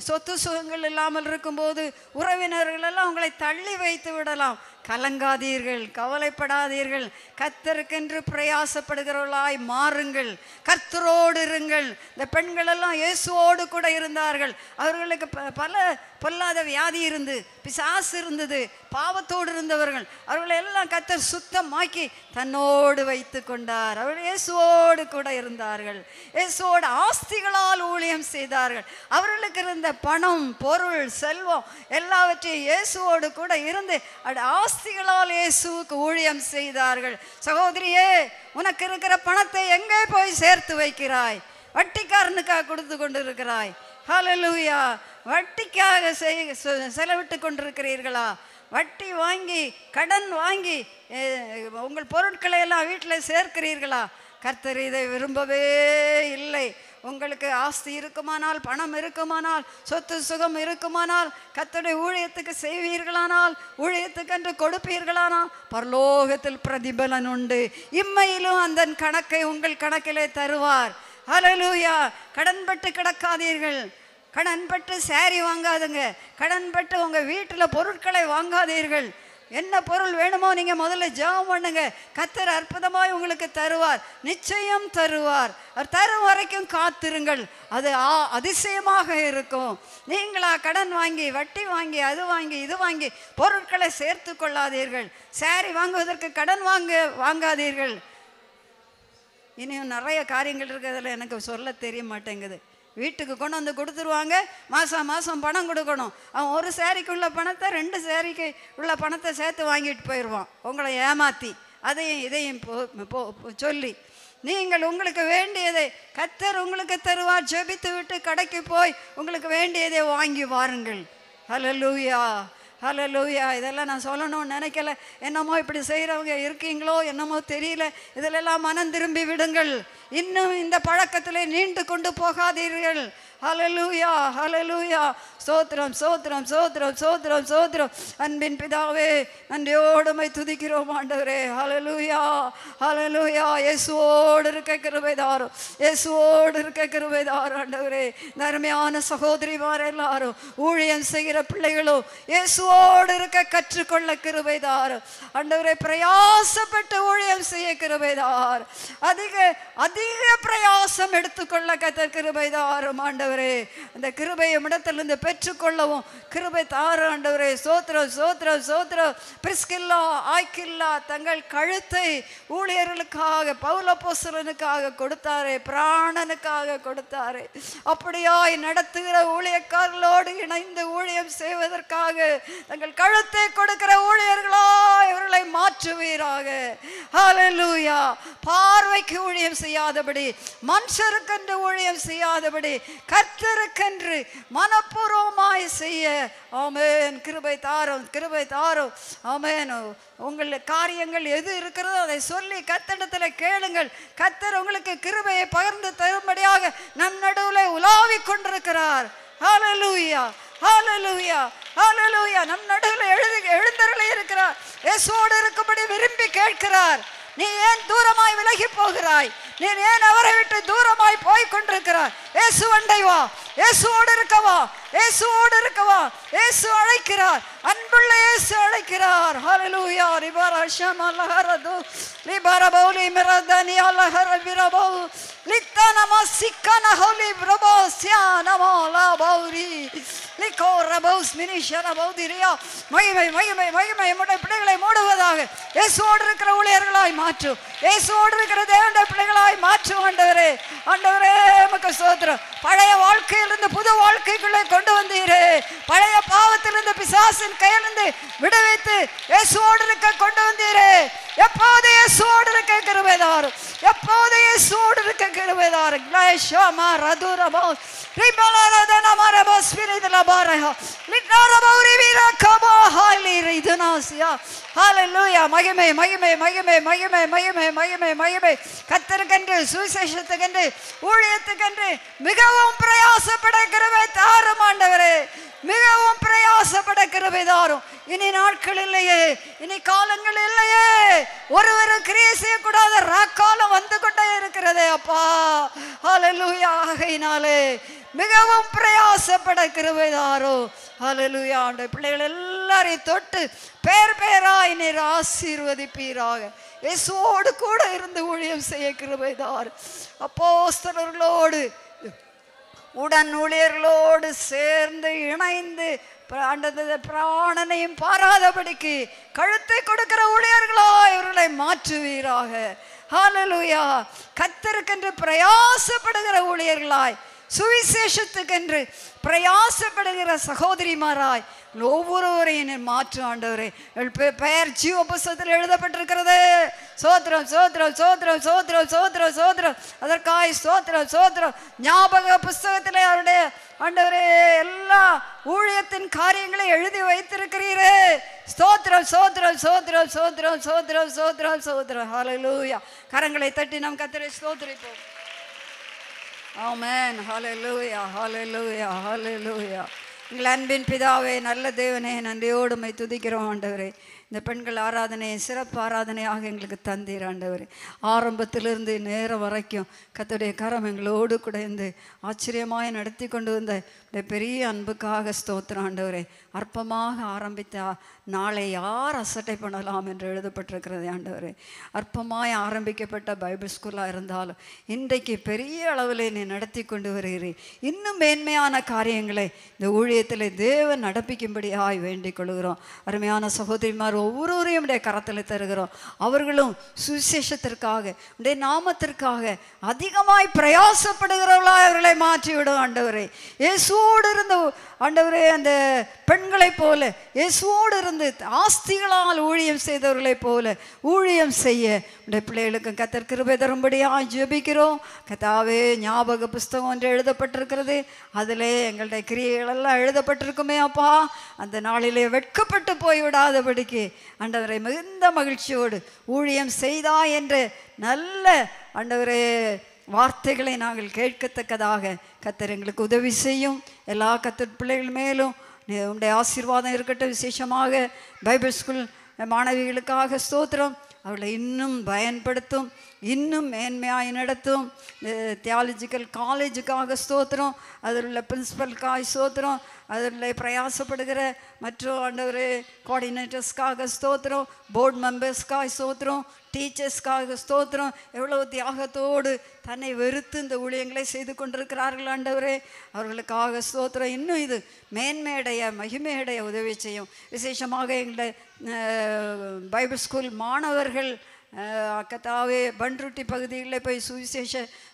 சொத்து சுகங்கள் இல்லாமல் இருக்கும்போது உறவினர்களெல்லாம் உங்களை தள்ளி வைத்து விடலாம் கலங்காதீர்கள் கவலைப்படாதீர்கள் கத்தருக்கென்று பிரயாசப்படுகிறவர்களாய் மாறுங்கள் கர்த்தரோடு இருங்கள் இந்த பெண்கள் எல்லாம் இயேசுவோடு கூட இருந்தார்கள் அவர்களுக்கு பல பொல்லாத வியாதி இருந்து பிசாசு இருந்தது பாவத்தோடு இருந்தவர்கள் அவர்களை எல்லாம் கத்தர் சுத்தமாக்கி தன்னோடு வைத்து கொண்டார் அவர்கள் இயேசுவோடு கூட இருந்தார்கள் இயேசுவோட ஆஸ்திகளால் ஊழியம் செய்தார்கள் அவர்களுக்கு இருந்த பணம் பொருள் செல்வம் எல்லாவற்றையும் இயேசுவோடு கூட இருந்து ஆஸ்தி ஆஸ்திகளால் இயேசுக்கு ஊழியம் செய்தார்கள் சகோதரியே உனக்கு இருக்கிற பணத்தை எங்கே போய் சேர்த்து வைக்கிறாய் வட்டிக்காரனுக்காக கொடுத்து கொண்டு இருக்கிறாய் ஹலலூயா வட்டிக்காக செலவிட்டு கொண்டிருக்கிறீர்களா வட்டி வாங்கி கடன் வாங்கி உங்கள் பொருட்களை எல்லாம் வீட்டில் சேர்க்கிறீர்களா கர்த்தர் இதை விரும்பவே இல்லை உங்களுக்கு ஆஸ்தி இருக்குமானால் பணம் இருக்குமானால் சொத்து சுகம் இருக்குமானால் கத்தனை ஊழியத்துக்கு செய்வீர்களானால் ஊழியத்துக்கென்று கொடுப்பீர்களானால் பரலோகத்தில் பிரதிபலன் உண்டு இம்மையிலும் அந்த கணக்கை உங்கள் கணக்கிலே தருவார் அலலூயா கடன்பட்டு கிடக்காதீர்கள் கடன்பட்டு சாரி வாங்காதுங்க கடன்பட்டு உங்கள் வீட்டில் பொருட்களை வாங்காதீர்கள் என்ன பொருள் வேணுமோ நீங்கள் முதல்ல ஜெபம் பண்ணுங்க கத்தர் அற்புதமாய் உங்களுக்கு தருவார் நிச்சயம் தருவார் அவர் தரும் வரைக்கும் காத்திருங்கள் அது ஆ அதிசயமாக இருக்கும் நீங்களா கடன் வாங்கி வட்டி வாங்கி அது வாங்கி இது வாங்கி பொருட்களை சேர்த்து கொள்ளாதீர்கள் சாரி வாங்குவதற்கு கடன் வாங்க வாங்காதீர்கள் இனியும் நிறைய காரியங்கள் இருக்கிறதுல எனக்கு சொல்ல தெரிய மாட்டேங்குது வீட்டுக்கு கொண்டு வந்து கொடுத்துருவாங்க மாதம் மாதம் பணம் கொடுக்கணும் அவன் ஒரு சேரீக்கு உள்ள பணத்தை ரெண்டு சேரீக்கு உள்ள பணத்தை சேர்த்து வாங்கிட்டு போயிடுவான் உங்களை ஏமாற்றி அதையும் இதையும் சொல்லி நீங்கள் உங்களுக்கு வேண்டியதை கத்தர் உங்களுக்கு தருவார் ஜெபித்து விட்டு கடைக்கு போய் உங்களுக்கு வேண்டியதை வாங்கி வாருங்கள் ஹலோ லூயா ஹலோ லூயா இதெல்லாம் நான் சொல்லணும்னு நினைக்கல என்னமோ இப்படி செய்கிறவங்க இருக்கீங்களோ என்னமோ தெரியல இதிலெல்லாம் மனம் திரும்பி விடுங்கள் இன்னும் இந்த பழக்கத்திலே நீண்டு கொண்டு போகாதீர்கள் ஹலலூயா ஹலலூயா சோத்திரம் சோத்திரம் சோத்திரம் சோத்திரம் சோத்திரம் அன்பின் பிதாவே நன்றியோடுமை துதிக்கிறோம் ஆண்டவரே ஹலலூயா ஹலலூயா இயேசுவோடு இருக்க கிருபைதாரோ இயேசுவோடு இருக்க கிருபைதாரும் ஆண்டவரே நருமையான சகோதரிமார் எல்லாரும் ஊழியம் செய்கிற பிள்ளைகளும் இயேசுவோடு இருக்க கற்றுக்கொள்ள கிருபைதாரோ ஆண்டவரே பிரயாசப்பட்ட அதிசய கிருபைதார் அதிக அதிக பிரயாசம் எடுத்துக்கொள்ள கத்த ஆண்டவரே அந்த கிருபையை இடத்திலிருந்து பெற்றுக்கொள்ளவும் கிருபை தார ஆண்டவரே பிரிஸ்கில்லா ஆய்க்கில்லா தங்கள் கழுத்தை ஊழியர்களுக்காக பௌலப்போசலனுக்காக கொடுத்தாரே பிராணனுக்காக கொடுத்தாரே அப்படியாய் நடத்துகிற ஊழியக்காரர்களோடு இணைந்து ஊழியம் செய்வதற்காக தங்கள் கழுத்தை கொடுக்கிற ஊழியர்களா இவர்களை மாற்றுவீராக ஹலலூயா பார்வைக்கு ஊழியம் செய்யாதபடி மனுஷருக்கென்று ஊழியம் செய்யாதபடி கர்த்தருக்கென்று மனப்பூர்வமாய் செய்ய ஆமேன் கிருபை தாரோ கிருபை தாரோ ஆமேனோ உங்கள் காரியங்கள் எது இருக்கிறதோ அதை சொல்லி கத்தனத்தில் கேளுங்கள் கத்தர் உங்களுக்கு கிருபையை பகிர்ந்து தரும்படியாக நம் நடுவில் உலாவிக் கொண்டிருக்கிறார் ஹாலலூயா ஹாலலூயா ஹாலலூயா நம் நடுவில் எழுது எழுந்தருளை இருக்கிறார் எசோடு இருக்கும்படி விரும்பி கேட்கிறார் நீ ஏன் தூரமாய் விலகி போகிறாய் நீ ஏன் அவரை விட்டு தூரமாய் போய் கொண்டிருக்கிறாய் ஏசு அண்டை வா ஏசுவோடு இருக்கவா ஏசுவோடு இருக்கவா ஏசு அழைக்கிறார் அன்புள்ள ஏசு அழைக்கிறார் ஹalleluya ரிபர ஷமலஹரது ரிபர பௌலி மிரதனி அலஹர விரபௌ லித்த நம சிக்கன ஹௌலி பிரபோ சியா நமோ பௌரி லிகோ ரபௌஸ் மினிஷர பௌதிரியா மகிமை மகிமை மகிமை நம்முடைய பிள்ளைகளை மூடுவதாக இயேசுவோடு இருக்கிற ஊழியர்களாய் மாற்றும் இயேசுவோடு இருக்கிற தேவண்ட பிள்ளைகளாய் மாற்றும் ஆண்டவரே ஆண்டவரே நமக்கு சோதரம் பழைய வாழ்க்கையிலிருந்து புது வாழ்க்கைக்குள்ளே கொண்டு வந்தீரே பழைய பாவத்திலிருந்து பிசாசின் கையிலிருந்து விடுவித்து இயேசுவோடு இருக்க கொண்டு வந்தீரே எப்போது இயேசுவோடு இருக்க கிருபைதாரும் எப்போது இயேசுவோடு இருக்க கிருபைதாரும் கிளேஷமா ரதுரமோ ரிமலரதனமரமோ ஸ்பிரிதலபாரஹோ லிட்டாரமோ ஹாலூயா மகிமை மகிமை மகிமை மகிமை மகிமை மகிமை மகிமை கத்தருக்கென்று சுவிசேஷத்துக்கென்று ஊழியத்துக்கென்று மிகவும் பிரயாசப்பட கிருவை தாரும் ஆண்டவரே மிகவும் பிரயாசப்பட கிருபை தாரும் இனி நாட்கள் இல்லையே இனி காலங்கள் இல்லையே ஒருவரும் கிரியை செய்யக்கூடாத ராக்காலம் வந்து கொண்டே இருக்கிறதே அப்பா ஹாலூயா ஆகையினாலே மிகவும் பிரயாசப்பட கிருபை தாரும் ஹலலுயா ஆண்டவர் பிள்ளைகள் எல்லாரையும் தொட்டு பேர் பேராய் நீர் ஆசீர்வதிப்பீராக இயேசுவோடு கூட இருந்து ஊழியம் செய்ய கிருபைதார் அப்போஸ்தலர்களோடு உடன் ஊழியர்களோடு சேர்ந்து இணைந்து ஆண்டது பிராணனையும் பாராதபடிக்கு கழுத்தை கொடுக்கிற ஊழியர்களா இவர்களை மாற்றுவீராக ஹாலலுயா கத்திருக்கென்று பிரயாசப்படுகிற ஊழியர்களாய் சுவிசேஷத்துக்கென்று பிரயாசப்படுகிற சகோதரிமாராய் ஒவ்வொருவரையும் மாற்று ஆண்டவரே பெயர் ஜீவ புஸ்தத்தில் எழுதப்பட்டிருக்கிறது சோத்ரம் சோத்ரம் சோத்ரம் சோத்ரம் சோத்ரம் சோத்ரம் அதற்காய் சோத்ரம் சோத்ரம் ஞாபக புஸ்தகத்தில் அவருடைய ஆண்டவரே எல்லா ஊழியத்தின் காரியங்களை எழுதி வைத்திருக்கிறீரே ஸ்தோத்திரம் சோத்ரம் சோத்ரம் சோத்ரம் சோத்ரம் சோத்ரம் சோத்ரம் ஹலலூயா கரங்களை தட்டி நாம் கத்திரை ஸ்தோத்திரிப்போம் ஆமேன் ஹாலலூயா ஹாலலூயா லூயா எங்கள் அன்பின் பிதாவே நல்ல தேவனே நன்றியோடு மை துதிக்கிறோம் ஆண்டவரே இந்த பெண்கள் ஆராதனையை சிறப்பு ஆராதனையாக எங்களுக்கு தந்தீர் ஆண்டவர் ஆரம்பத்திலிருந்து நேரம் வரைக்கும் கத்துடைய கரம் எங்களோடு குடைந்து ஆச்சரியமாய் நடத்தி கொண்டு வந்த பெரிய அன்புக்காக ஸ்தோத்திராண்டவரே அற்பமாக ஆரம்பித்த நாளை யார் அசட்டை பண்ணலாம் என்று எழுதப்பட்டிருக்கிறது ஆண்டவரே அற்பமாய் ஆரம்பிக்கப்பட்ட பைபிள் ஸ்கூலாக இருந்தாலும் இன்றைக்கு பெரிய அளவில் நீ நடத்தி கொண்டு வருகிறேன் இன்னும் மேன்மையான காரியங்களை இந்த ஊழியத்தில் தேவ நடப்பிக்கும்படியாய் வேண்டிக் கொள்கிறோம் அருமையான சகோதரிமார் ஒவ்வொருவரையும் உடைய கரத்தில் தருகிறோம் அவர்களும் சுவிசேஷத்திற்காக உடைய நாமத்திற்காக அதிகமாய் பிரயாசப்படுகிறவர்களாக அவர்களை மாற்றிவிடும் ஆண்டவரே ஏசு இயேசுவோடு இருந்த ஆண்டவரே அந்த பெண்களைப் போல இயேசுவோடு இருந்து ஆஸ்திகளால் ஊழியம் செய்தவர்களைப் போல ஊழியம் செய்ய உடைய பிள்ளைகளுக்கும் கத்திற்கு தரும்படியாக ஜெபிக்கிறோம் கதாவே ஞாபக புஸ்தகம் ஒன்று எழுதப்பட்டிருக்கிறது அதிலே எங்களுடைய கிரியைகளெல்லாம் எழுதப்பட்டிருக்குமே அப்பா அந்த நாளிலே வெட்கப்பட்டு போய்விடாதபடிக்கு ஆண்டவரை மிகுந்த மகிழ்ச்சியோடு ஊழியம் செய்தா என்று நல்ல ஆண்டவரே வார்த்தைகளை நாங்கள் கேட்கத்தக்கதாக கத்தர் எங்களுக்கு உதவி செய்யும் எல்லா கத்தர் பிள்ளைகள் மேலும் உடைய ஆசீர்வாதம் இருக்கட்டும் விசேஷமாக பைபிள் ஸ்கூல் மாணவிகளுக்காக ஸ்தோத்திரம் அவளை இன்னும் பயன்படுத்தும் இன்னும் மேன்மையாக நடத்தும் தியாலஜிக்கல் காலேஜுக்காக ஸ்தோத்திரம் அதில் உள்ள பிரின்ஸிபல்காய் ஸ்தோத்திரம் அதில் பிரயாசப்படுகிற மற்ற ஆண்டவர் கோஆர்டினேட்டர்ஸ்க்காக ஸ்தோத்திரம் போர்ட் மெம்பர்ஸ்க்காக ஸ்தோத்திரம் டீச்சர்ஸ்க்காக ஸ்தோத்திரம் எவ்வளோ தியாகத்தோடு தன்னை வெறுத்து இந்த ஊழியங்களை செய்து கொண்டிருக்கிறார்கள் ஆண்டவரே அவர்களுக்காக ஸ்தோத்திரம் இன்னும் இது மேன்மையடைய மகிமையடைய உதவி செய்யும் விசேஷமாக எங்களை பைபிள் ஸ்கூல் மாணவர்கள் கத்தாவே பன்ருட்டி பகுதிகளில் போய் சுவிசேஷ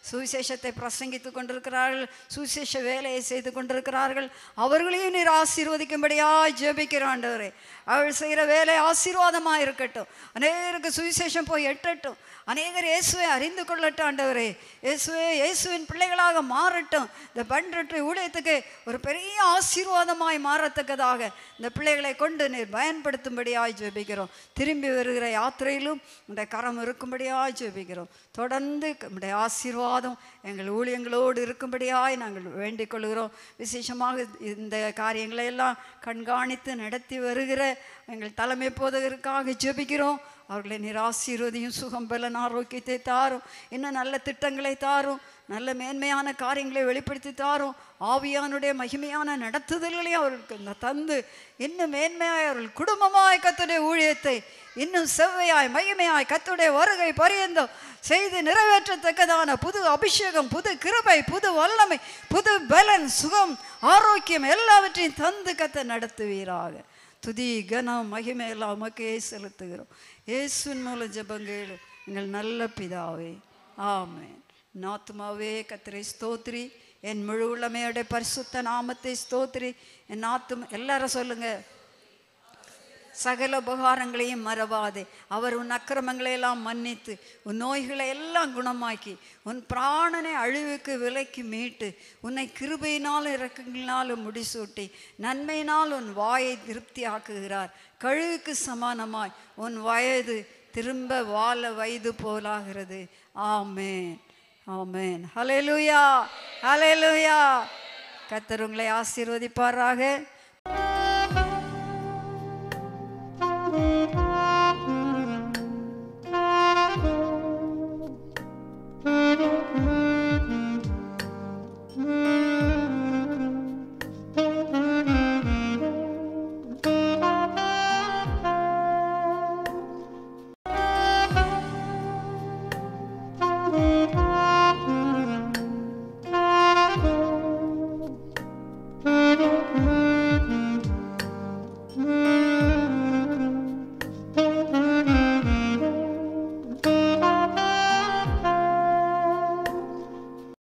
சுவிசேஷத்தை பிரசங்கித்து கொண்டிருக்கிறார்கள் சுவிசேஷ வேலையை செய்து கொண்டிருக்கிறார்கள் அவர்களையும் நீர் ஆசீர்வதிக்கும்படியாக ஜெபிக்கிறாண்டவரே அவள் செய்கிற வேலை ஆசீர்வாதமாக இருக்கட்டும் அநேகருக்கு சுவிசேஷம் போய் எட்டட்டும் அநேகர் இயேசுவை அறிந்து கொள்ளட்டும் ஆண்டவரே இயேசுவே இயேசுவின் பிள்ளைகளாக மாறட்டும் இந்த பன்ருட்டி ஊழியத்துக்கு ஒரு பெரிய ஆசீர்வாதமாய் மாறத்தக்கதாக இந்த பிள்ளைகளை கொண்டு நீர் பயன்படுத்தும்படியாக ஜெபிக்கிறோம் திரும்பி வருகிற யாத்திரையிலும் இந்த கரம் இருக்கும்படியாக ஜெபிக்கிறோம் தொடர்ந்து நம்முடைய ஆசீர்வாதம் எங்கள் ஊழியங்களோடு இருக்கும்படியாய் நாங்கள் வேண்டிக் கொள்கிறோம் விசேஷமாக இந்த காரியங்களை எல்லாம் கண்காணித்து நடத்தி வருகிற எங்கள் தலைமை போதகருக்காக ஜெபிக்கிறோம் அவர்களை நீர் ஆசீர்வதியும் சுகம் பலன் ஆரோக்கியத்தை தாரும் இன்னும் நல்ல திட்டங்களை தாரும் நல்ல மேன்மையான காரியங்களை வெளிப்படுத்தி தாரும் ஆவியானுடைய மகிமையான நடத்துதல்களையும் அவர்களுக்கு தந்து இன்னும் மேன்மையாய் அவர்கள் குடும்பமாய் கத்துடைய ஊழியத்தை இன்னும் செவ்வையாய் மகிமையாய் கத்துடைய வருகை பரியந்தம் செய்து நிறைவேற்றத்தக்கதான புது அபிஷேகம் புது கிருபை புது வல்லமை புது பலன் சுகம் ஆரோக்கியம் எல்லாவற்றையும் தந்து கத்த நடத்துவீராக துதி கனம் மகிமையெல்லாம் உமக்கே செலுத்துகிறோம் இயேசுவின் மூலம் ஜபங்கள் எங்கள் நல்ல பிதாவே ஆமே நாத்துமாவே கத்திரை ஸ்தோத்ரி என் முழு உள்ளமையோட பரிசுத்த நாமத்தை ஸ்தோத்ரி என் நாத்தும் எல்லாரும் சொல்லுங்க சகல உபகாரங்களையும் மறவாதே அவர் உன் அக்கிரமங்களை எல்லாம் மன்னித்து உன் நோய்களை எல்லாம் குணமாக்கி உன் பிராணனை அழிவுக்கு விலைக்கு மீட்டு உன்னை கிருபையினாலும் இறக்கங்களினாலும் முடிசூட்டி நன்மையினால் உன் வாயை திருப்தி ஆக்குகிறார் கழுவுக்கு சமானமாய் உன் வயது திரும்ப வாழ வயது போலாகிறது ஆமேன் ஆமேன் ஹலே லூயா ஹலே லூயா கத்தர் உங்களை ஆசீர்வதிப்பாராக